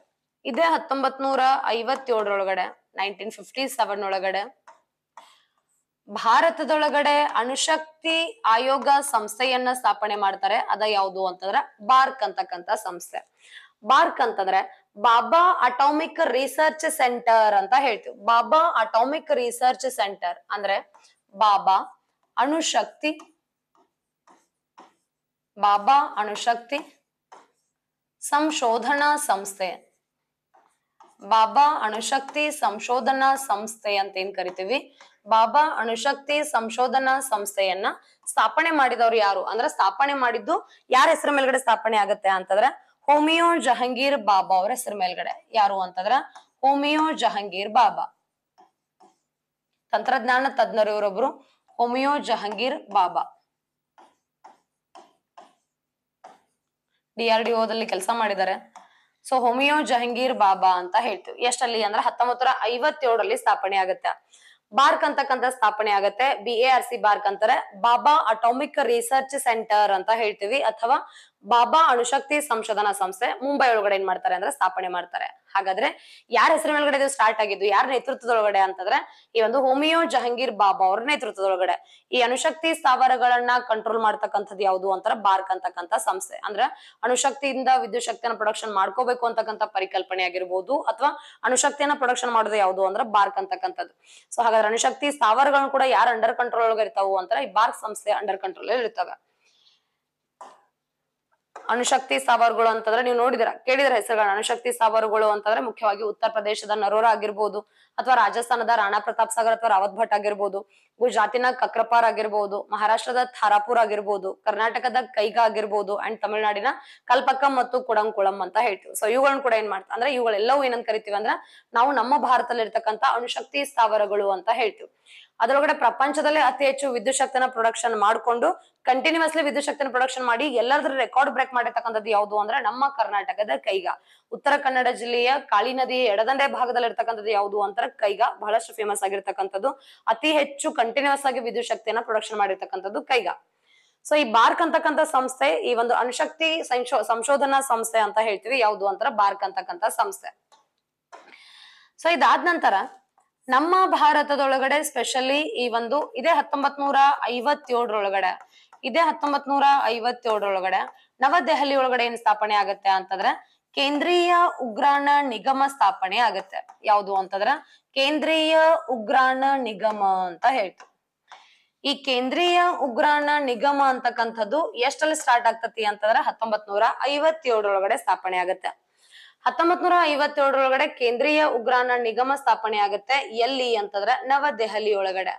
ಇದೇ ಹತ್ತೊಂಬತ್ ನೂರ ಐವತ್ತೇಳರೊಳಗಡೆ ನೈನ್ಟೀನ್ ಫಿಫ್ಟಿ ಸೆವೆನ್ ಒಳಗಡೆ ಭಾರತದೊಳಗಡೆ ಅಣುಶಕ್ತಿ ಆಯೋಗ ಸಂಸ್ಥೆಯನ್ನ ಸ್ಥಾಪನೆ ಮಾಡ್ತಾರೆ ಅದ ಯಾವುದು ಅಂತಂದ್ರೆ ಬಾರ್ಕ್ ಅಂತಕ್ಕಂತ ಸಂಸ್ಥೆ ಬಾರ್ಕ್ ಅಂತಂದ್ರೆ ಬಾಬಾ ಅಟಾಮಿಕ್ ರಿಸರ್ಚ್ ಸೆಂಟರ್ ಅಂತ ಹೇಳ್ತೀವಿ ಬಾಬಾ ಅಟಾಮಿಕ್ ರಿಸರ್ಚ್ ಸೆಂಟರ್ ಅಂದ್ರೆ ಬಾಬಾ ಅಣುಶಕ್ತಿ ಬಾಬಾ ಅಣುಶಕ್ತಿ ಸಂಶೋಧನಾ ಸಂಸ್ಥೆ ಬಾಬಾ ಅಣುಶಕ್ತಿ ಸಂಶೋಧನಾ ಸಂಸ್ಥೆ ಅಂತ ಏನ್ ಕರಿತೀವಿ ಬಾಬಾ ಅಣುಶಕ್ತಿ ಸಂಶೋಧನಾ ಸಂಸ್ಥೆಯನ್ನ ಸ್ಥಾಪನೆ ಮಾಡಿದವರು ಯಾರು ಅಂದ್ರೆ ಸ್ಥಾಪನೆ ಮಾಡಿದ್ದು ಯಾರ ಹೆಸರು ಮೇಲ್ಗಡೆ ಸ್ಥಾಪನೆ ಆಗತ್ತೆ ಅಂತಂದ್ರ ಹೋಮಿಯೋ ಜಹಂಗೀರ್ ಬಾಬಾ ಅವ್ರ ಹೆಸರು ಮೇಲ್ಗಡೆ ಯಾರು ಅಂತಂದ್ರ ಹೋಮಿಯೋ ಜಹಂಗೀರ್ ಬಾಬಾ ತಂತ್ರಜ್ಞಾನ ತಜ್ಞರು ಇವರೊಬ್ರು ಹೋಮಿಯೋ ಜಹಂಗೀರ್ ಬಾಬಾ ಡಿ ಆರ್ ಓದಲ್ಲಿ ಕೆಲಸ ಮಾಡಿದ್ದಾರೆ ಸೊ ಹೋಮಿಯೋ ಜಹಂಗೀರ್ ಬಾಬಾ ಅಂತ ಹೇಳ್ತೀವಿ ಎಷ್ಟಲ್ಲಿ ಅಂದ್ರೆ ಹತ್ತೊಂಬತ್ತರ ಐವತ್ತೇಳರಲ್ಲಿ ಸ್ಥಾಪನೆ ಆಗತ್ತೆ ಬಾರ್ಕ್ ಅಂತಕ್ಕಂಥ ಸ್ಥಾಪನೆ ಆಗತ್ತೆ B A R C BARC ಅಂತಾರೆ ಬಾಬಾ ಅಟಾಮಿಕ್ ರಿಸರ್ಚ್ ಸೆಂಟರ್ ಅಂತ ಹೇಳ್ತೀವಿ ಅಥವಾ ಬಾಬಾ ಅಣುಶಕ್ತಿ ಸಂಶೋಧನಾ ಸಂಸ್ಥೆ ಮುಂಬೈ ಒಳಗಡೆ ಏನ್ ಮಾಡ್ತಾರೆ ಅಂದ್ರೆ ಸ್ಥಾಪನೆ ಮಾಡ್ತಾರೆ ಹಾಗಾದ್ರೆ ಯಾರ ಹೆಸರು ಮೇಲ್ಗಡೆ ಇದು ಸ್ಟಾರ್ಟ್ ಆಗಿದ್ದು ಯಾರ ನೇತೃತ್ವದೊಳಗಡೆ ಅಂತಂದ್ರೆ ಈ ಒಂದು ಹೋಮಿಯೋ ಜಹಂಗೀರ್ ಬಾಬಾ ಅವ್ರ ನೇತೃತ್ವದೊಳಗಡೆ ಈ ಅಣುಶಕ್ತಿ ಸ್ಥಾವರಗಳನ್ನ ಕಂಟ್ರೋಲ್ ಮಾಡ್ತಕ್ಕಂಥದ್ದು ಯಾವುದು ಅಂತಾರೆ ಬಾರ್ಕ್ ಅಂತಕ್ಕಂಥ ಸಂಸ್ಥೆ ಅಂದ್ರೆ ಅಣುಶಕ್ತಿಯಿಂದ ವಿದ್ಯುತ್ ಶಕ್ತಿಯನ್ನ ಪ್ರೊಡಕ್ಷನ್ ಮಾಡ್ಕೋಬೇಕು ಅಂತಕ್ಕಂಥ ಪರಿಕಲ್ಪನೆ ಆಗಿರ್ಬೋದು ಅಥವಾ ಅಣುಶಕ್ತಿಯನ್ನ ಪ್ರೊಡಕ್ಷನ್ ಮಾಡೋದು ಯಾವುದು ಅಂದ್ರೆ ಬಾರ್ಕ್ ಅಂತಕ್ಕಂಥದ್ದು ಸೊ ಹಾಗಾದ್ರೆ ಅಣುಶಕ್ತಿ ಸ್ಥಾವರಗಳನ್ನ ಕೂಡ ಯಾರು ಅಂಡರ್ ಕಂಟ್ರೋಲ್ ಒಳಗೆ ಇರ್ತಾವೆ ಅಂದ್ರೆ ಈ ಬಾರ್ಕ್ ಸಂಸ್ಥೆ ಅಂಡರ್ ಕಂಟ್ರೋಲ್ ಇರ್ತವೆ ಅಣುಶಕ್ತಿ ಸಾವರ್ಗಳು ಅಂತಂದ್ರೆ ನೀವು ನೋಡಿದಿರ ಕೇಳಿದಿರ ಹೆಸರುಗಳು ಅಣುಶಕ್ತಿ ಸಾವರ್ಗಳು ಅಂತಂದ್ರೆ ಮುಖ್ಯವಾಗಿ ಉತ್ತರ ಪ್ರದೇಶದ ನರೋರ ಆಗಿರ್ಬೋದು ಅಥವಾ ರಾಜಸ್ಥಾನದ ರಾಣಾ ಪ್ರತಾಪ್ ಸಾಗರ್ ಅಥವಾ ರಾವತ್ ಭಟ್ ಆಗಿರ್ಬೋದು ಗುಜರಾತಿನ ಕಕ್ರಪಾರ್ ಆಗಿರ್ಬೋದು ಮಹಾರಾಷ್ಟ್ರದ ಥಾರಾಪುರ್ ಆಗಿರ್ಬೋದು ಕರ್ನಾಟಕದ ಕೈಗಾ ಆಗಿರ್ಬೋದು ಅಂಡ್ ತಮಿಳುನಾಡಿನ ಕಲ್ಪಕಂ ಮತ್ತು ಕುಡಂಕುಳಂ ಅಂತ ಹೇಳ್ತೀವಿ ಸೊ ಇವುಗಳನ್ನ ಕೂಡ ಏನ್ ಮಾಡ್ತಾರೆ ಅಂದ್ರೆ ಇವುಗಳೆಲ್ಲವೂ ಏನಂತ ಕರಿತೀವಿ ಅಂದ್ರೆ ನಾವು ನಮ್ಮ ಭಾರತದಲ್ಲಿ ಇರ್ತಕ್ಕಂಥ ಅಣುಶಕ್ತಿ ಸ್ಥಾವರಗಳು ಅಂತ ಹೇಳ್ತೀವಿ ಅದರೊಳಗಡೆ ಪ್ರಪಂಚದಲ್ಲೇ ಅತಿ ಹೆಚ್ಚು ವಿದ್ಯುತ್ ಶಕ್ತಿನ ಪ್ರೊಡಕ್ಷನ್ ಮಾಡಿಕೊಂಡು ಕಂಟಿನ್ಯೂಸ್ಲಿ ವಿದ್ಯುತ್ ಶಕ್ತಿನ ಪ್ರೊಡಕ್ಷನ್ ಮಾಡಿ ಎಲ್ಲರದ್ರ ರೆಕಾರ್ಡ್ ಬ್ರೇಕ್ ಮಾಡಿರ್ತಕ್ಕಂಥದ್ದು ಯಾವುದು ಅಂದ್ರೆ ನಮ್ಮ ಕರ್ನಾಟಕದ ಕೈಗ ಉತ್ತರ ಕನ್ನಡ ಜಿಲ್ಲೆಯ ಕಾಳಿ ನದಿಯ ಎಡದಂಡೆ ಭಾಗದಲ್ಲಿ ಇರ್ತಕ್ಕಂಥದ್ದು ಯಾವುದು ಅಂತ ಕೈಗ ಬಹಳಷ್ಟು ಫೇಮಸ್ ಆಗಿರ್ತಕ್ಕಂಥದ್ದು ಅತಿ ಹೆಚ್ಚು ಕಂಟಿನ್ಯೂಸ್ ಆಗಿ ವಿದ್ಯುತ್ ಶಕ್ತಿಯನ್ನ ಪ್ರೊಡಕ್ಷನ್ ಮಾಡಿರ್ತಕ್ಕಂಥದ್ದು ಕೈಗ ಸೊ ಈ ಬಾರ್ಕ್ ಅಂತಕ್ಕಂಥ ಸಂಸ್ಥೆ ಈ ಒಂದು ಅಣುಶಕ್ತಿ ಸಂಶೋಧನಾ ಸಂಸ್ಥೆ ಅಂತ ಹೇಳ್ತೀವಿ ಯಾವುದು ಅಂತರ ಬಾರ್ಕ್ ಅಂತಕ್ಕಂಥ ಸಂಸ್ಥೆ ಸೊ ಇದಾದ ನಂತರ ನಮ್ಮ ಭಾರತದೊಳಗಡೆ ಸ್ಪೆಷಲಿ ಈ ಒಂದು ಇದೇ ಹತ್ತೊಂಬತ್ ನೂರ ಐವತ್ತೇಳರೊಳಗಡೆ ಇದೇ ಹತ್ತೊಂಬತ್ ನೂರ ಐವತ್ತೇಳರೊಳಗಡೆ ನವದೆಹಲಿ ಒಳಗಡೆ ಏನ್ ಸ್ಥಾಪನೆ ಆಗತ್ತೆ ಅಂತಂದ್ರೆ ಕೇಂದ್ರೀಯ ಉಗ್ರಾಣ ನಿಗಮ ಸ್ಥಾಪನೆ ಆಗತ್ತೆ ಯಾವುದು ಅಂತಂದ್ರ ಕೇಂದ್ರೀಯ ಉಗ್ರಾಣ ನಿಗಮ ಅಂತ ಹೇಳ್ತೀವಿ ಈ ಕೇಂದ್ರೀಯ ಉಗ್ರಾಣ ನಿಗಮ ಅಂತಕ್ಕಂಥದ್ದು ಎಷ್ಟಲ್ಲಿ ಸ್ಟಾರ್ಟ್ ಆಗ್ತತಿ ಅಂತಂದ್ರ ಹತ್ತೊಂಬತ್ ನೂರ ಐವತ್ತೇಳರೊಳಗಡೆ ಸ್ಥಾಪನೆ ಆಗತ್ತೆ ಹತ್ತೊಂಬತ್ ನೂರ ಐವತ್ತೇಳರೊಳಗಡೆ ಕೇಂದ್ರೀಯ ಉಗ್ರಾಣ ನಿಗಮ ಸ್ಥಾಪನೆ ಆಗತ್ತೆ ಎಲ್ಲಿ ಅಂತಂದ್ರ ನವದೆಹಲಿ ಒಳಗಡೆ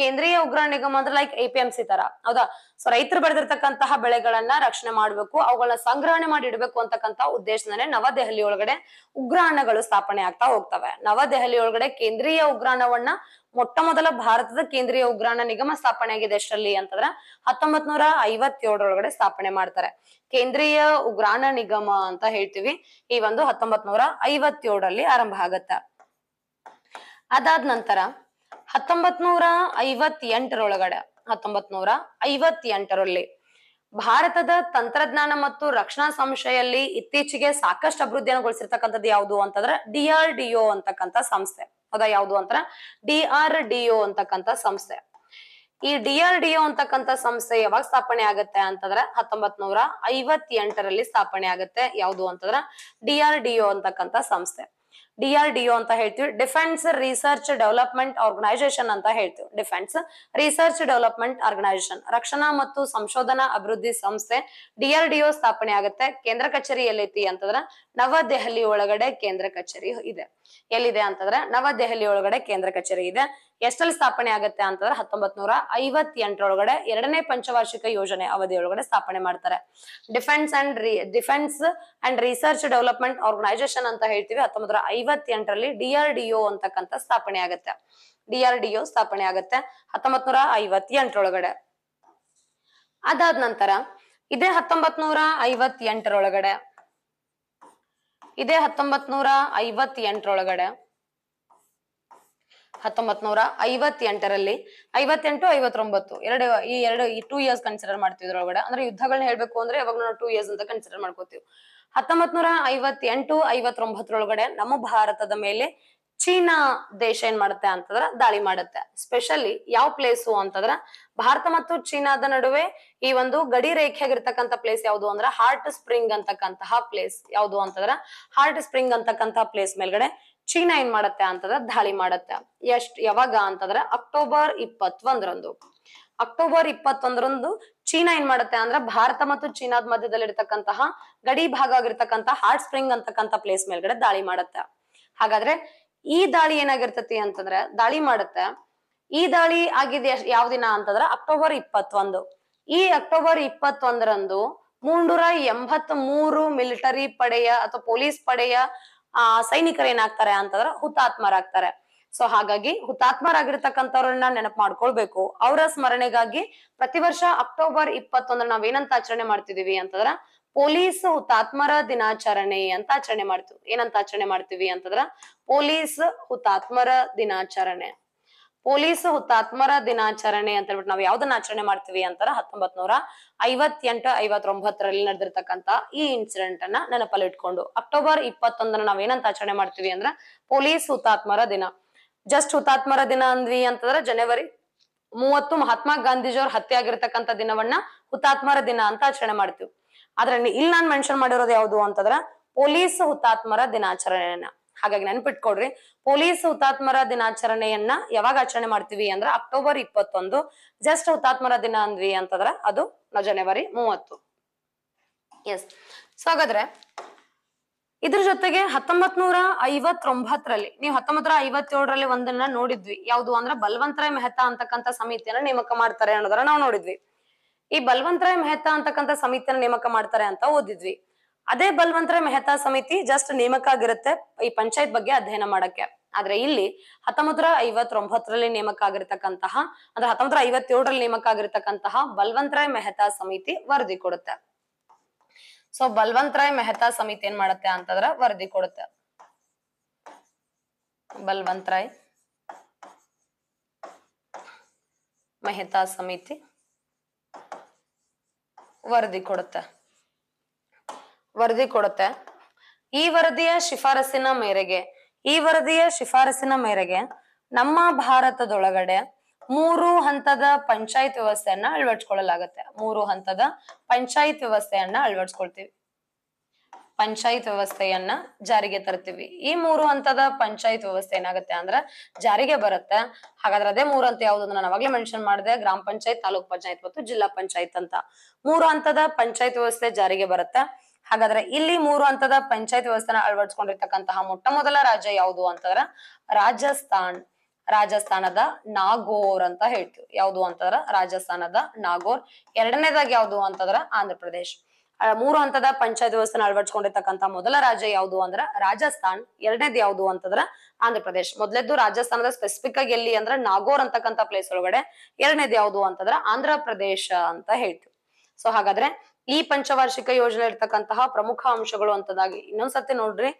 ಕೇಂದ್ರೀಯ ಉಗ್ರ ನಿಗಮ ಅಂದ್ರೆ like A P M C ತರ ಹೌದಾ ಸೊ ರೈತರು ಬೆಳೆದಿರ್ತಕ್ಕಂತಹ ಬೆಳೆಗಳನ್ನ ರಕ್ಷಣೆ ಮಾಡ್ಬೇಕು ಅವುಗಳನ್ನ ಸಂಗ್ರಹಣೆ ಮಾಡಿ ಇಡಬೇಕು ಅಂತಕ್ಕಂತ ಉದ್ದೇಶದಲ್ಲಿ ನವದೆಹಲಿ ಒಳಗಡೆ ಉಗ್ರಾಣಗಳು ಸ್ಥಾಪನೆ ಆಗ್ತಾ ಹೋಗ್ತವೆ ನವದೆಹಲಿ ಒಳಗಡೆ ಕೇಂದ್ರೀಯ ಉಗ್ರಾಣವನ್ನ ಮೊಟ್ಟ ಮೊದಲ ಭಾರತದ ಕೇಂದ್ರೀಯ ಉಗ್ರಾಣ ನಿಗಮ ಸ್ಥಾಪನೆ ಆಗಿದೆ ಎಷ್ಟರಲ್ಲಿ ಅಂತಂದ್ರ ಹತ್ತೊಂಬತ್ ನೂರ ಐವತ್ತೇಳರೊಳಗಡೆ ಸ್ಥಾಪನೆ ಮಾಡ್ತಾರೆ ಕೇಂದ್ರೀಯ ಉಗ್ರಾಣ ನಿಗಮ ಅಂತ ಹೇಳ್ತೀವಿ ಈ ಒಂದು ಹತ್ತೊಂಬತ್ ನೂರ ಐವತ್ತೇಳರಲ್ಲಿ ಆರಂಭ ಆಗತ್ತ ಅದಾದ ನಂತರ ಹತ್ತೊಂಬತ್ ನೂರ ಐವತ್ ಎಂಟರೊಳಗಡೆ ಹತ್ತೊಂಬತ್ ನೂರ ಐವತ್ ಎಂಟರಲ್ಲಿ ಭಾರತದ ತಂತ್ರಜ್ಞಾನ ಮತ್ತು ರಕ್ಷಣಾ ಸಂಸ್ಥೆಯಲ್ಲಿ ಇತ್ತೀಚೆಗೆ ಸಾಕಷ್ಟು ಅಭಿವೃದ್ಧಿಯನ್ನು ಗೊಳಿಸಿರ್ತಕ್ಕಂಥದ್ದು ಯಾವುದು ಅಂತಂದ್ರೆ ಡಿ ಆರ್ ಡಿ ಒ ಅಂತಕ್ಕಂಥ ಸಂಸ್ಥೆ ಹೌದಾ ಯಾವುದು ಅಂತರ ಡಿ ಆರ್ ಡಿ ಒ ಅಂತಕ್ಕಂಥ ಸಂಸ್ಥೆ ಈ ಡಿ ಆರ್ ಡಿ ಒ ಅಂತಕ್ಕಂಥ ಸಂಸ್ಥೆ ಯಾವಾಗ ಸ್ಥಾಪನೆ ಆಗುತ್ತೆ ಅಂತಂದ್ರೆ ಹತ್ತೊಂಬತ್ ನೂರ ಐವತ್ ಸ್ಥಾಪನೆ ಆಗುತ್ತೆ ಯಾವುದು ಅಂತಂದ್ರ ಡಿ ಆರ್ ಡಿ ಒ ಅಂತಕ್ಕಂಥ ಸಂಸ್ಥೆ ಡಿಆರ್ ಡಿಒ ಅಂತ ಹೇಳ್ತೀವಿ ಡಿಫೆನ್ಸ್ ರಿಸರ್ಚ್ ಡೆವಲಪ್ಮೆಂಟ್ ಆರ್ಗನೈಸೇಷನ್ ಅಂತ ಹೇಳ್ತೀವಿ ಡಿಫೆನ್ಸ್ ರಿಸರ್ಚ್ ಡೆವಲಪ್ಮೆಂಟ್ ಆರ್ಗನೈಸೇಷನ್ ರಕ್ಷಣಾ ಮತ್ತು ಸಂಶೋಧನಾ ಅಭಿವೃದ್ಧಿ ಸಂಸ್ಥೆ ಡಿಆರ್ ಡಿಒ ಸ್ಥಾಪನೆ ಆಗುತ್ತೆ ಕೇಂದ್ರ ಕಚೇರಿ ಎಲ್ಲೈತಿ ಅಂತಂದ್ರ ನವದೆಹಲಿ ಒಳಗಡೆ ಕೇಂದ್ರ ಕಚೇರಿ ಇದೆ ಎಲ್ಲಿದೆ ಅಂತಂದ್ರೆ ನವದೆಹಲಿ ಒಳಗಡೆ ಕೇಂದ್ರ ಕಚೇರಿ ಇದೆ ಎಷ್ಟಲ್ಲಿ ಸ್ಥಾಪನೆ ಆಗುತ್ತೆ ಅಂತಂದ್ರೆ ಹತ್ತೊಂಬತ್ ನೂರ ಐವತ್ತೆಂಟರೊಳಗಡೆ ಎರಡನೇ ಪಂಚವಾರ್ಷಿಕ ಯೋಜನೆ ಅವಧಿಯೊಳಗಡೆ ಸ್ಥಾಪನೆ ಮಾಡ್ತಾರೆ defence and defence and research development organisation ಅಂತ ಹೇಳ್ತೀವಿ ಹತ್ತೊಂಬತ್ತು ಐವತ್ತೆಂಟರಲ್ಲಿ ಡಿ ಆರ್ ಡಿ ಅಂತಕ್ಕಂಥ ಸ್ಥಾಪನೆ ಆಗತ್ತೆ ಡಿ ಡಿ ಒ ಸ್ಥಾಪನೆ ಆಗತ್ತೆ ಹತ್ತೊಂಬತ್ ನೂರ ಐವತ್ತೆಂಟರೊಳಗಡೆ ಅದಾದ ನಂತರ ಇದೇ ಹತ್ತೊಂಬತ್ ನೂರ ಐವತ್ತೆಂಟರೊಳಗಡೆ ಇದೇ ಹತ್ತೊಂಬತ್ ನೂರ ಐವತ್ತೆಂಟರೊಳಗಡೆ ಹತ್ತೊಂಬತ್ ನೂರ ಐವತ್ತೆಂಟರಲ್ಲಿ ಐವತ್ತೆಂಟು ಐವತ್ತೊಂಬತ್ತು ಎರಡು ಈ ಎರಡು ಈ ಟೂ ಇಯರ್ಸ್ ಕನ್ಸಿಡರ್ ಮಾಡ್ತೀವಿ ಒಳಗಡೆ ಅಂದ್ರೆ ಯುದ್ಧಗಳನ್ನ ಹೇಳ್ಬೇಕು ಅಂದ್ರೆ ಯಾವಾಗ ನಾವು ಟೂ ಇಯರ್ಸ್ ಅಂತ ಕನ್ಸಿಡರ್ ಮಾಡ್ಕೋತೀವಿ ಹತ್ತೊಂಬತ್ ನೂರ ಐವತ್ತೆಂಟು ಐವತ್ತೊಂಬತ್ತರೊಳಗಡೆ ನಮ್ಮ ಭಾರತದ ಮೇಲೆ ಚೀನಾ ದೇಶ ಏನ್ ಮಾಡುತ್ತೆ ಅಂತಂದ್ರ ದಾಳಿ ಮಾಡುತ್ತೆ ಸ್ಪೆಷಲಿ ಯಾವ ಪ್ಲೇಸು ಅಂತಂದ್ರ ಭಾರತ ಮತ್ತು ಚೀನಾದ ನಡುವೆ ಈ ಒಂದು ಗಡಿ ರೇಖೆಯಾಗಿರ್ತಕ್ಕಂಥ ಪ್ಲೇಸ್ ಯಾವುದು ಅಂದ್ರ ಹಾರ್ಟ್ ಸ್ಪ್ರಿಂಗ್ ಅಂತಕ್ಕಂತಹ ಪ್ಲೇಸ್ ಯಾವುದು ಅಂತಂದ್ರ ಹಾರ್ಟ್ ಸ್ಪ್ರಿಂಗ್ ಅಂತಕ್ಕಂತಹ ಪ್ಲೇಸ್ ಮೇಲ್ಗಡೆ ಚೀನಾ ಏನ್ ಮಾಡತ್ತೆ ಅಂತಂದ್ರೆ ದಾಳಿ ಮಾಡತ್ತೆ ಎಷ್ಟ್ ಯಾವಾಗ ಅಂತಂದ್ರೆ ಅಕ್ಟೋಬರ್ ಇಪ್ಪತ್ತೊಂದರಂದು ಅಕ್ಟೋಬರ್ ಇಪ್ಪತ್ತೊಂದರಂದು ಚೀನಾ ಏನ್ ಮಾಡತ್ತೆ ಅಂದ್ರೆ ಭಾರತ ಮತ್ತು ಚೀನಾದ ಮಧ್ಯದಲ್ಲಿ ಇರ್ತಕ್ಕಂತಹ ಗಡಿ ಭಾಗ ಆಗಿರ್ತಕ್ಕಂತಹ ಹಾಟ್ ಸ್ಪ್ರಿಂಗ್ ಅಂತಕ್ಕಂಥ ಪ್ಲೇಸ್ ಮೇಲ್ಗಡೆ ದಾಳಿ ಮಾಡತ್ತೆ ಹಾಗಾದ್ರೆ ಈ ದಾಳಿ ಏನಾಗಿರ್ತತಿ ಅಂತಂದ್ರೆ ದಾಳಿ ಮಾಡತ್ತೆ ಈ ದಾಳಿ ಆಗಿದೆ ಯಾವ ದಿನ ಅಂತಂದ್ರೆ ಅಕ್ಟೋಬರ್ ಇಪ್ಪತ್ತೊಂದು ಈ ಅಕ್ಟೋಬರ್ ಇಪ್ಪತ್ತೊಂದರಂದು ಮುನ್ನೂರ ಎಂಬತ್ ಮೂರು ಮಿಲಿಟರಿ ಪಡೆಯ ಅಥವಾ ಪೊಲೀಸ್ ಪಡೆಯ ಆ ಸೈನಿಕರು ಏನಾಗ್ತಾರೆ ಅಂತಂದ್ರೆ ಹುತಾತ್ಮರಾಗ್ತಾರೆ ಸೊ ಹಾಗಾಗಿ ಹುತಾತ್ಮರಾಗಿರ್ತಕ್ಕಂಥವ್ರನ್ನ ನೆನಪು ಮಾಡ್ಕೊಳ್ಬೇಕು ಅವರ ಸ್ಮರಣೆಗಾಗಿ ಪ್ರತಿ ವರ್ಷ ಅಕ್ಟೋಬರ್ ಇಪ್ಪತ್ತೊಂದ್ರ ಏನಂತ ಆಚರಣೆ ಮಾಡ್ತಿದೀವಿ ಅಂತಂದ್ರ ಪೊಲೀಸ್ ಹುತಾತ್ಮರ ದಿನಾಚರಣೆ ಅಂತ ಆಚರಣೆ ಮಾಡ್ತೀವಿ ಏನಂತ ಆಚರಣೆ ಮಾಡ್ತೀವಿ ಅಂತಂದ್ರ ಪೊಲೀಸ್ ಹುತಾತ್ಮರ ದಿನಾಚರಣೆ ಪೊಲೀಸ್ ಹುತಾತ್ಮರ ದಿನಾಚರಣೆ ಅಂತ ಹೇಳ್ಬಿಟ್ಟು ನಾವು ಯಾವ್ದನ್ನ ಆಚರಣೆ ಮಾಡ್ತೀವಿ ಅಂತಾರ ಹತ್ತೊಂಬತ್ ನೂರ ಐವತ್ತೆಂಟು ಐವತ್ತೊಂಬತ್ತರಲ್ಲಿ ನಡೆದಿರ್ತಕ್ಕಂತ ಈ ಇನ್ಸಿಡೆಂಟ್ ಅನ್ನ ಇಟ್ಕೊಂಡು ಅಕ್ಟೋಬರ್ ಇಪ್ಪತ್ತೊಂದರ ನಾವ್ ಏನಂತ ಆಚರಣೆ ಮಾಡ್ತೀವಿ ಅಂದ್ರ ಪೊಲೀಸ್ ಹುತಾತ್ಮರ ದಿನ ಜಸ್ಟ್ ಹುತಾತ್ಮರ ದಿನ ಅಂದ್ವಿ ಅಂತಂದ್ರೆ ಜನವರಿ ಮೂವತ್ತು ಮಹಾತ್ಮ ಗಾಂಧೀಜಿಯವ್ರ ಹತ್ಯೆ ಆಗಿರ್ತಕ್ಕಂಥ ದಿನವನ್ನ ಹುತಾತ್ಮರ ದಿನ ಅಂತ ಆಚರಣೆ ಮಾಡ್ತೀವಿ ಆದ್ರೆ ಇಲ್ಲಿ ನಾನ್ ಮೆನ್ಷನ್ ಮಾಡಿರೋದು ಯಾವುದು ಅಂತಂದ್ರ ಪೊಲೀಸ್ ಹುತಾತ್ಮರ ದಿನಾಚರಣೆಯನ್ನ ಹಾಗಾಗಿ ನೆನ್ಪಿಟ್ಕೊಡ್ರಿ ಪೊಲೀಸ್ ಹುತಾತ್ಮರ ದಿನಾಚರಣೆಯನ್ನ ಯಾವಾಗ ಆಚರಣೆ ಮಾಡ್ತೀವಿ ಅಂದ್ರ ಅಕ್ಟೋಬರ್ ಇಪ್ಪತ್ತೊಂದು ಜಸ್ಟ್ ಹುತಾತ್ಮರ ದಿನ ಅಂದ್ವಿ ಅಂತಂದ್ರ ಅದು ಜನವರಿ ಮೂವತ್ತು ಎಸ್ ಸೊ ಹಾಗಾದ್ರೆ ಇದ್ರ ಜೊತೆಗೆ ಹತ್ತೊಂಬತ್ ನೂರ ಐವತ್ತೊಂಬತ್ತರಲ್ಲಿ ನೀವು ಹತ್ತೊಂಬತ್ತರ ಐವತ್ತೇಳರಲ್ಲಿ ಒಂದನ್ನ ನೋಡಿದ್ವಿ ಯಾವ್ದು ಅಂದ್ರ ಬಲವಂತರಾಯ್ ಮೆಹ್ತಾ ಅಂತಕ್ಕಂಥ ಸಮಿತಿಯನ್ನ ನೇಮಕ ಮಾಡ್ತಾರೆ ಅನ್ನೋದನ್ನ ನಾವು ನೋಡಿದ್ವಿ ಈ ಬಲವಂತರಾಯ್ ಮೆಹ್ತಾ ಅಂತಕ್ಕಂಥ ಸಮಿತಿಯನ್ನ ನೇಮಕ ಮಾಡ್ತಾರೆ ಅಂತ ಓದಿದ್ವಿ ಅದೇ ಬಲ್ವಂತರ ಮೆಹ್ತಾ ಸಮಿತಿ ಜಸ್ಟ್ ನೇಮಕ ಆಗಿರುತ್ತೆ ಈ ಪಂಚಾಯತ್ ಬಗ್ಗೆ ಅಧ್ಯಯನ ಮಾಡಕ್ಕೆ ಆದ್ರೆ ಇಲ್ಲಿ ಹತ್ತೊಂಬತ್ತರ ಐವತ್ತೊಂಬತ್ತರಲ್ಲಿ ನೇಮಕ ಆಗಿರ್ತಕ್ಕಂತಹ ಅಂದ್ರೆ ಹತ್ತೊಂಬತ್ತರ ಐವತ್ತೇಳರಲ್ಲಿ ನೇಮಕ ಆಗಿರ್ತಕ್ಕಂತಹ ರಾಯ್ ಮೆಹ್ತಾ ಸಮಿತಿ ವರದಿ ಕೊಡುತ್ತೆ ಸೊ ರಾಯ್ ಮೆಹ್ತಾ ಸಮಿತಿ ಏನ್ ಮಾಡುತ್ತೆ ಅಂತಂದ್ರ ವರದಿ ಕೊಡುತ್ತೆ ರಾಯ್ ಮೆಹ್ತಾ ಸಮಿತಿ ವರದಿ ಕೊಡುತ್ತೆ ವರದಿ ಕೊಡುತ್ತೆ ಈ ವರದಿಯ ಶಿಫಾರಸಿನ ಮೇರೆಗೆ ಈ ವರದಿಯ ಶಿಫಾರಸಿನ ಮೇರೆಗೆ ನಮ್ಮ ಭಾರತದೊಳಗಡೆ ಮೂರು ಹಂತದ ಪಂಚಾಯತ್ ವ್ಯವಸ್ಥೆಯನ್ನ ಅಳವಡಿಸ್ಕೊಳ್ಳಲಾಗತ್ತೆ ಮೂರು ಹಂತದ ಪಂಚಾಯತ್ ವ್ಯವಸ್ಥೆಯನ್ನ ಅಳವಡಿಸ್ಕೊಳ್ತೀವಿ ಪಂಚಾಯತ್ ವ್ಯವಸ್ಥೆಯನ್ನ ಜಾರಿಗೆ ತರ್ತೀವಿ ಈ ಮೂರು ಹಂತದ ಪಂಚಾಯತ್ ವ್ಯವಸ್ಥೆ ಏನಾಗುತ್ತೆ ಅಂದ್ರ ಜಾರಿಗೆ ಬರುತ್ತೆ ಹಾಗಾದ್ರೆ ಅದೇ ಮೂರು ಹಂತ ಯಾವ್ದು ನಾನು ಅವಾಗ್ಲೇ ಮೆನ್ಷನ್ ಮಾಡಿದೆ ಗ್ರಾಮ ಪಂಚಾಯತ್ ತಾಲೂಕ್ ಪಂಚಾಯತ್ ಮತ್ತು ಜಿಲ್ಲಾ ಪಂಚಾಯತ್ ಅಂತ ಮೂರು ಹಂತದ ಪಂಚಾಯತ್ ವ್ಯವಸ್ಥೆ ಜಾರಿಗೆ ಬರುತ್ತೆ ಹಾಗಾದ್ರೆ ಇಲ್ಲಿ ಮೂರು ಹಂತದ ಪಂಚಾಯತ್ ವ್ಯವಸ್ಥೆನ ಅಳವಡಿಸ್ಕೊಂಡಿರ್ತಕ್ಕಂತಹ ಮೊಟ್ಟ ಮೊದಲ ರಾಜ್ಯ ಯಾವುದು ಅಂತಂದ್ರ ರಾಜಸ್ಥಾನ್ ರಾಜಸ್ಥಾನದ ನಾಗೋರ್ ಅಂತ ಹೇಳ್ತೀವಿ ಯಾವುದು ಅಂತಂದ್ರ ರಾಜಸ್ಥಾನದ ನಾಗೋರ್ ಎರಡನೇದಾಗಿ ಯಾವುದು ಅಂತಂದ್ರ ಆಂಧ್ರ ಪ್ರದೇಶ್ ಮೂರು ಹಂತದ ಪಂಚಾಯತ್ ವ್ಯವಸ್ಥೆನ ಅಳವಡಿಸ್ಕೊಂಡಿರ್ತಕ್ಕಂತಹ ಮೊದಲ ರಾಜ್ಯ ಯಾವುದು ಅಂದ್ರ ರಾಜಸ್ಥಾನ್ ಎರಡನೇದು ಯಾವುದು ಅಂತಂದ್ರ ಆಂಧ್ರ ಪ್ರದೇಶ್ ರಾಜಸ್ಥಾನದ ಸ್ಪೆಸಿಫಿಕ್ ಆಗಿ ಎಲ್ಲಿ ಅಂದ್ರ ನಾಗೋರ್ ಅಂತಕ್ಕಂಥ ಪ್ಲೇಸ್ ಒಳಗಡೆ ಎರಡನೇದು ಯಾವುದು ಅಂತಂದ್ರ ಆಂಧ್ರ ಪ್ರದೇಶ ಅಂತ ಹೇಳ್ತೀವಿ ಸೊ ಹಾಗಾದ್ರೆ ಈ ಪಂಚವಾರ್ಷಿಕ ಯೋಜನೆ ಇರ್ತಕ್ಕಂತಹ ಪ್ರಮುಖ ಅಂಶಗಳು ಅಂತದಾಗಿ ಇನ್ನೊಂದ್ಸತಿ ನೋಡ್ರಿ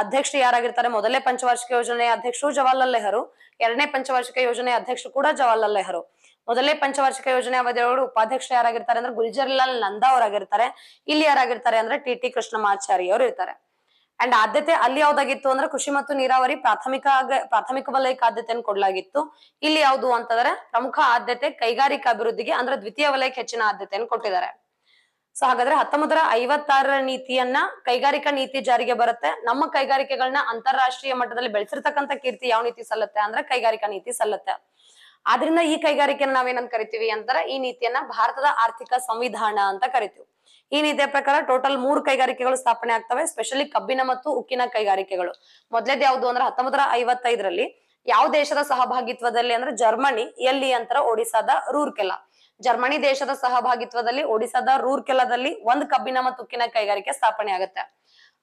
ಅಧ್ಯಕ್ಷರು ಯಾರಾಗಿರ್ತಾರೆ ಮೊದಲೇ ಪಂಚವಾರ್ಷಿಕ ಯೋಜನೆ ಅಧ್ಯಕ್ಷರು ಜವಾಹರ್ಲಾಲ್ ನೆಹರು ಎರಡನೇ ಪಂಚವಾರ್ಷಿಕ ಯೋಜನೆ ಅಧ್ಯಕ್ಷರು ಕೂಡ ಜವಾಹರ್ಲಾಲ್ ನೆಹರು ಮೊದಲನೇ ಪಂಚವಾರ್ಷಿಕ ಯೋಜನೆ ಅವಧಿಯವರು ಉಪಾಧ್ಯಕ್ಷರು ಯಾರಾಗಿರ್ತಾರೆ ಅಂದ್ರೆ ಗುಲ್ಜರ್ಲಾಲ್ ನಂದಾ ಅವರಾಗಿರ್ತಾರೆ ಇಲ್ಲಿ ಯಾರಾಗಿರ್ತಾರೆ ಅಂದ್ರೆ ಟಿ ಟಿ ಕೃಷ್ಣಮಾಚಾರಿ ಅವರು ಇರ್ತಾರೆ ಅಂಡ್ ಆದ್ಯತೆ ಅಲ್ಲಿ ಯಾವ್ದಾಗಿತ್ತು ಅಂದ್ರೆ ಕೃಷಿ ಮತ್ತು ನೀರಾವರಿ ಪ್ರಾಥಮಿಕ ಪ್ರಾಥಮಿಕ ವಲಯಕ್ಕೆ ಆದ್ಯತೆಯನ್ನು ಕೊಡಲಾಗಿತ್ತು ಇಲ್ಲಿ ಯಾವುದು ಅಂತಂದ್ರೆ ಪ್ರಮುಖ ಆದ್ಯತೆ ಕೈಗಾರಿಕಾ ಅಭಿವೃದ್ಧಿಗೆ ಅಂದ್ರೆ ದ್ವಿತೀಯ ವಲಯಕ್ಕೆ ಹೆಚ್ಚಿನ ಆದ್ಯತೆಯನ್ನು ಕೊಟ್ಟಿದ್ದಾರೆ ಸೊ ಹಾಗಾದ್ರೆ ಹತ್ತೊಂಬತ್ತರ ಐವತ್ತಾರರ ನೀತಿಯನ್ನ ಕೈಗಾರಿಕಾ ನೀತಿ ಜಾರಿಗೆ ಬರುತ್ತೆ ನಮ್ಮ ಕೈಗಾರಿಕೆಗಳನ್ನ ಅಂತಾರಾಷ್ಟ್ರೀಯ ಮಟ್ಟದಲ್ಲಿ ಬೆಳೆಸಿರ್ತಕ್ಕಂಥ ಕೀರ್ತಿ ಯಾವ ನೀತಿ ಸಲ್ಲತ್ತೆ ಅಂದ್ರೆ ಕೈಗಾರಿಕಾ ನೀತಿ ಸಲ್ಲತ್ತೆ ಆದ್ರಿಂದ ಈ ಕೈಗಾರಿಕೆಯನ್ನು ನಾವೇನಂತ ಕರಿತೀವಿ ಅಂತಾರೆ ಈ ನೀತಿಯನ್ನ ಭಾರತದ ಆರ್ಥಿಕ ಸಂವಿಧಾನ ಅಂತ ಕರಿತೀವಿ ಈ ನೀತಿಯ ಪ್ರಕಾರ ಟೋಟಲ್ ಮೂರು ಕೈಗಾರಿಕೆಗಳು ಸ್ಥಾಪನೆ ಆಗ್ತವೆ ಸ್ಪೆಷಲಿ ಕಬ್ಬಿನ ಮತ್ತು ಉಕ್ಕಿನ ಕೈಗಾರಿಕೆಗಳು ಮೊದಲೇದ್ಯಾವುದು ಯಾವ್ದು ಅಂದ್ರೆ ಹತ್ತೊಂಬತ್ತರ ಐವತ್ತೈದರಲ್ಲಿ ಯಾವ ದೇಶದ ಸಹಭಾಗಿತ್ವದಲ್ಲಿ ಅಂದ್ರೆ ಜರ್ಮನಿ ಎಲ್ಲಿ ಅಂತರ ಒಡಿಸಾದ ರೂರ್ಕೆಲಾ ಜರ್ಮನಿ ದೇಶದ ಸಹಭಾಗಿತ್ವದಲ್ಲಿ ಒಡಿಸಾದ ರೂರ್ಕೆಲಾದಲ್ಲಿ ಒಂದು ಕಬ್ಬಿನ ಮತ್ತು ಉಕ್ಕಿನ ಕೈಗಾರಿಕೆ ಸ್ಥಾಪನೆ ಆಗುತ್ತೆ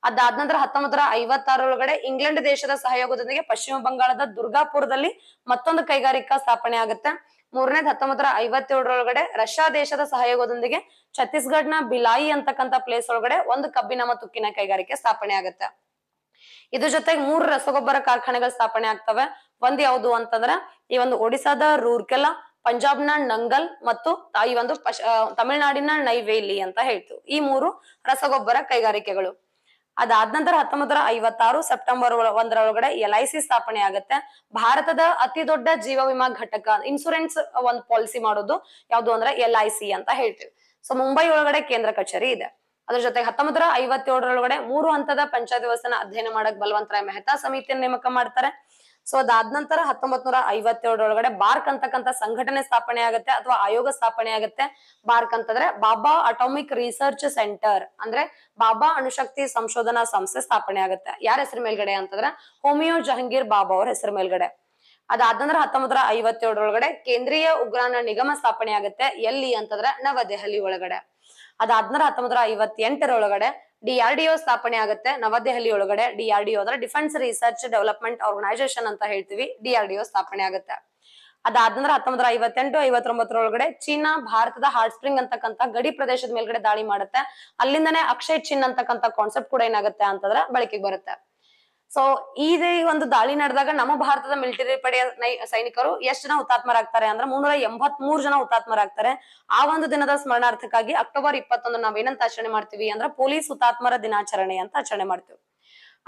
ಅದಾದ ನಂತರ ಹತ್ತೊಂಬತ್ತರ ಐವತ್ತಾರೊಳಗಡೆ ಇಂಗ್ಲೆಂಡ್ ದೇಶದ ಸಹಯೋಗದೊಂದಿಗೆ ಪಶ್ಚಿಮ ಬಂಗಾಳದ ದುರ್ಗಾಪುರದಲ್ಲಿ ಮತ್ತೊಂದು ಕೈಗಾರಿಕಾ ಸ್ಥಾಪನೆ ಆಗುತ್ತೆ ಮೂರನೇದ್ ಹತ್ತೊಂಬತ್ತರ ಐವತ್ತೇಳರೊಳಗಡೆ ರಷ್ಯಾ ದೇಶದ ಸಹಯೋಗದೊಂದಿಗೆ ಛತ್ತೀಸ್ಗಢನ ಬಿಲಾಯಿ ಅಂತಕ್ಕಂಥ ಪ್ಲೇಸ್ ಒಳಗಡೆ ಒಂದು ಕಬ್ಬಿನ ಮತ್ತು ಉಕ್ಕಿನ ಕೈಗಾರಿಕೆ ಸ್ಥಾಪನೆ ಆಗುತ್ತೆ ಇದ್ರ ಜೊತೆಗೆ ಮೂರು ರಸಗೊಬ್ಬರ ಕಾರ್ಖಾನೆಗಳು ಸ್ಥಾಪನೆ ಆಗ್ತವೆ ಒಂದ್ ಯಾವ್ದು ಅಂತಂದ್ರೆ ಈ ಒಂದು ಒಡಿಸಾದ ರೂರ್ಕೆಲಾ ಪಂಜಾಬ್ನ ನಂಗಲ್ ಮತ್ತು ಈ ಒಂದು ಪಶ್ ತಮಿಳುನಾಡಿನ ನೈವೇಲಿ ಅಂತ ಹೇಳ್ತು ಈ ಮೂರು ರಸಗೊಬ್ಬರ ಕೈಗಾರಿಕೆಗಳು ಅದಾದ ನಂತರ ಹತ್ತೊಂಬತ್ತರ ಐವತ್ತಾರು ಸೆಪ್ಟೆಂಬರ್ ಒಂದರೊಳಗಡೆ ಎಲ್ ಐ ಸಿ ಸ್ಥಾಪನೆ ಆಗುತ್ತೆ ಭಾರತದ ಅತಿ ದೊಡ್ಡ ಜೀವ ವಿಮಾ ಘಟಕ ಇನ್ಸೂರೆನ್ಸ್ ಒಂದು ಪಾಲಿಸಿ ಮಾಡೋದು ಯಾವುದು ಅಂದ್ರೆ ಎಲ್ ಐ ಸಿ ಅಂತ ಹೇಳ್ತೀವಿ ಸೊ ಮುಂಬೈ ಒಳಗಡೆ ಕೇಂದ್ರ ಕಚೇರಿ ಇದೆ ಅದ್ರ ಜೊತೆಗೆ ಹತ್ತೊಂಬತ್ತರ ಐವತ್ತೇಳರೊಳಗಡೆ ಮೂರು ಹಂತದ ಪಂಚಾಯತ್ ವ್ಯವಸ್ಥೆನ ಅಧ್ಯಯನ ಮಾಡಕ್ ಬಲವಂತರಾಯ್ ಮೆಹತಾ ಸಮಿತಿಯನ್ನು ನೇಮಕ ಮಾಡ್ತಾರೆ ಸೊ ಅದಾದ ನಂತರ ಹತ್ತೊಂಬತ್ ನೂರ ಐವತ್ತೇಳರೊಳಗಡೆ ಬಾರ್ಕ್ ಅಂತಕ್ಕಂಥ ಸಂಘಟನೆ ಸ್ಥಾಪನೆ ಆಗುತ್ತೆ ಅಥವಾ ಆಯೋಗ ಸ್ಥಾಪನೆ ಆಗುತ್ತೆ ಬಾರ್ಕ್ ಅಂತಂದ್ರೆ ಬಾಬಾ ಅಟಾಮಿಕ್ ರಿಸರ್ಚ್ ಸೆಂಟರ್ ಅಂದ್ರೆ ಬಾಬಾ ಅಣುಶಕ್ತಿ ಸಂಶೋಧನಾ ಸಂಸ್ಥೆ ಸ್ಥಾಪನೆ ಆಗುತ್ತೆ ಯಾರ ಹೆಸರು ಮೇಲ್ಗಡೆ ಅಂತಂದ್ರೆ ಹೋಮಿಯೋ ಜಹಂಗೀರ್ ಬಾಬಾ ಅವ್ರ ಹೆಸರು ಮೇಲ್ಗಡೆ ನಂತರ ಹತ್ತೊಂಬತ್ತರ ಐವತ್ತೇಳರೊಳಗಡೆ ಕೇಂದ್ರೀಯ ಉಗ್ರಾಣ ನಿಗಮ ಸ್ಥಾಪನೆ ಆಗುತ್ತೆ ಎಲ್ಲಿ ಅಂತಂದ್ರೆ ನವದೆಹಲಿ ಒಳಗಡೆ ಅದ ಹದಿನಾರ ಹತ್ತೊಂಬತ್ತರ ಒಳಗಡೆ ಡಿ ಆರ್ ಸ್ಥಾಪನೆ ಆಗುತ್ತೆ ನವದೆಹಲಿ ಒಳಗಡೆ ಡಿ ಆರ್ ಅಂದ್ರೆ ಡಿಫೆನ್ಸ್ ರಿಸರ್ಚ್ ಡೆವಲಪ್ಮೆಂಟ್ ಆರ್ಗನೈಸೇಷನ್ ಅಂತ ಹೇಳ್ತೀವಿ ಡಿ ಆರ್ ಡಿ ಸ್ಥಾಪನೆ ಆಗುತ್ತೆ ಅದಾದ್ನಂತರ ಹತ್ತೊಂಬತ್ತರ ಐವತ್ತೆಂಟು ಐವತ್ತೊಂಬತ್ತರೊಳಗಡೆ ಚೀನಾ ಭಾರತದ ಹಾರ್ಟ್ ಸ್ಪ್ರಿಂಗ್ ಅಂತಕ್ಕಂಥ ಗಡಿ ಪ್ರದೇಶದ ಮೇಲ್ಗಡೆ ದಾಳಿ ಮಾಡುತ್ತೆ ಅಲ್ಲಿಂದನೇ ಅಕ್ಷಯ್ ಚಿನ್ ಅಂತಕ್ಕಂಥ ಕಾನ್ಸೆಪ್ಟ್ ಕೂಡ ಏನಾಗುತ್ತೆ ಅಂತಂದ್ರೆ ಬಳಕೆಗೆ ಬರುತ್ತೆ ಸೊ ಈ ಒಂದು ದಾಳಿ ನಡೆದಾಗ ನಮ್ಮ ಭಾರತದ ಮಿಲಿಟರಿ ಪಡೆಯ ಸೈನಿಕರು ಎಷ್ಟು ಜನ ಹುತಾತ್ಮರಾಗ್ತಾರೆ ಅಂದ್ರೆ ಮುನ್ನೂರ ಎಂಬತ್ ಮೂರು ಜನ ಹುತಾತ್ಮರಾಗ್ತಾರೆ ಆ ಒಂದು ದಿನದ ಸ್ಮರಣಾರ್ಥಕ್ಕಾಗಿ ಅಕ್ಟೋಬರ್ ಇಪ್ಪತ್ತೊಂದು ನಾವೇನಂತ ಆಚರಣೆ ಮಾಡ್ತೀವಿ ಅಂದ್ರೆ ಪೊಲೀಸ್ ಹುತಾತ್ಮರ ದಿನಾಚರಣೆ ಅಂತ ಆಚರಣೆ ಮಾಡ್ತೀವಿ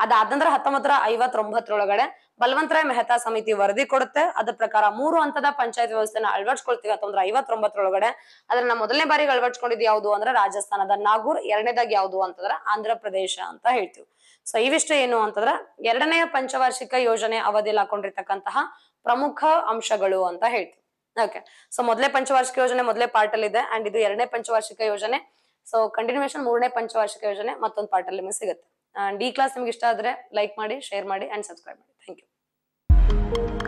ಅದಾದಂದ್ರೆ ಹತ್ತೊಂಬತ್ತರ ಐವತ್ತೊಂಬತ್ತರೊಳಗಡೆ ಬಲವಂತರಾಯ್ ಮೆಹತಾ ಸಮಿತಿ ವರದಿ ಕೊಡುತ್ತೆ ಅದ್ರ ಪ್ರಕಾರ ಮೂರು ಹಂತದ ಪಂಚಾಯತ್ ವ್ಯವಸ್ಥೆನ ಅಳವಡಿಸ್ಕೊಳ್ತೀವಿ ಹತ್ತೊಂದ್ರ ಐವತ್ತೊಂಬತ್ತರೊಳಗಡೆ ಅದನ್ನ ಮೊದಲನೇ ಬಾರಿಗೆ ಅಳವಡಿಸ್ಕೊಂಡಿದ್ ಯಾವುದು ಅಂದ್ರೆ ರಾಜಸ್ಥಾನದ ನಾಗೂರ್ ಎರಡನೇದಾಗಿ ಯಾವುದು ಅಂತಂದ್ರ ಆಂಧ್ರ ಪ್ರದೇಶ ಅಂತ ಹೇಳ್ತೀವಿ ಸೊ ಇವಿಷ್ಟು ಏನು ಅಂತಂದ್ರೆ ಎರಡನೇ ಪಂಚವಾರ್ಷಿಕ ಯೋಜನೆ ಅವಧಿಯಲ್ಲಿ ಹಾಕೊಂಡಿರ್ತಕ್ಕಂತಹ ಪ್ರಮುಖ ಅಂಶಗಳು ಅಂತ ಹೇಳ್ತೀವಿ ಓಕೆ ಸೊ ಮೊದಲೇ ಪಂಚವಾರ್ಷಿಕ ಯೋಜನೆ ಮೊದಲೇ ಪಾರ್ಟ್ ಅಲ್ಲಿ ಇದೆ ಅಂಡ್ ಇದು ಎರಡನೇ ಪಂಚವಾರ್ಷಿಕ ಯೋಜನೆ ಸೊ ಕಂಟಿನ್ಯೂಷನ್ ಮೂರನೇ ಪಂಚವಾರ್ಷಿಕ ಯೋಜನೆ ಮತ್ತೊಂದು ಪಾರ್ಟ್ ಅಲ್ಲಿ ಸಿಗುತ್ತೆ ಡಿ ಕ್ಲಾಸ್ ನಿಮ್ಗೆ ಇಷ್ಟ ಆದರೆ ಲೈಕ್ ಮಾಡಿ ಶೇರ್ ಮಾಡಿ ಅಂಡ್ ಸಬ್ಸ್ಕ್ರೈಬ್ ಮಾಡಿ ಥ್ಯಾಂಕ್ ಯು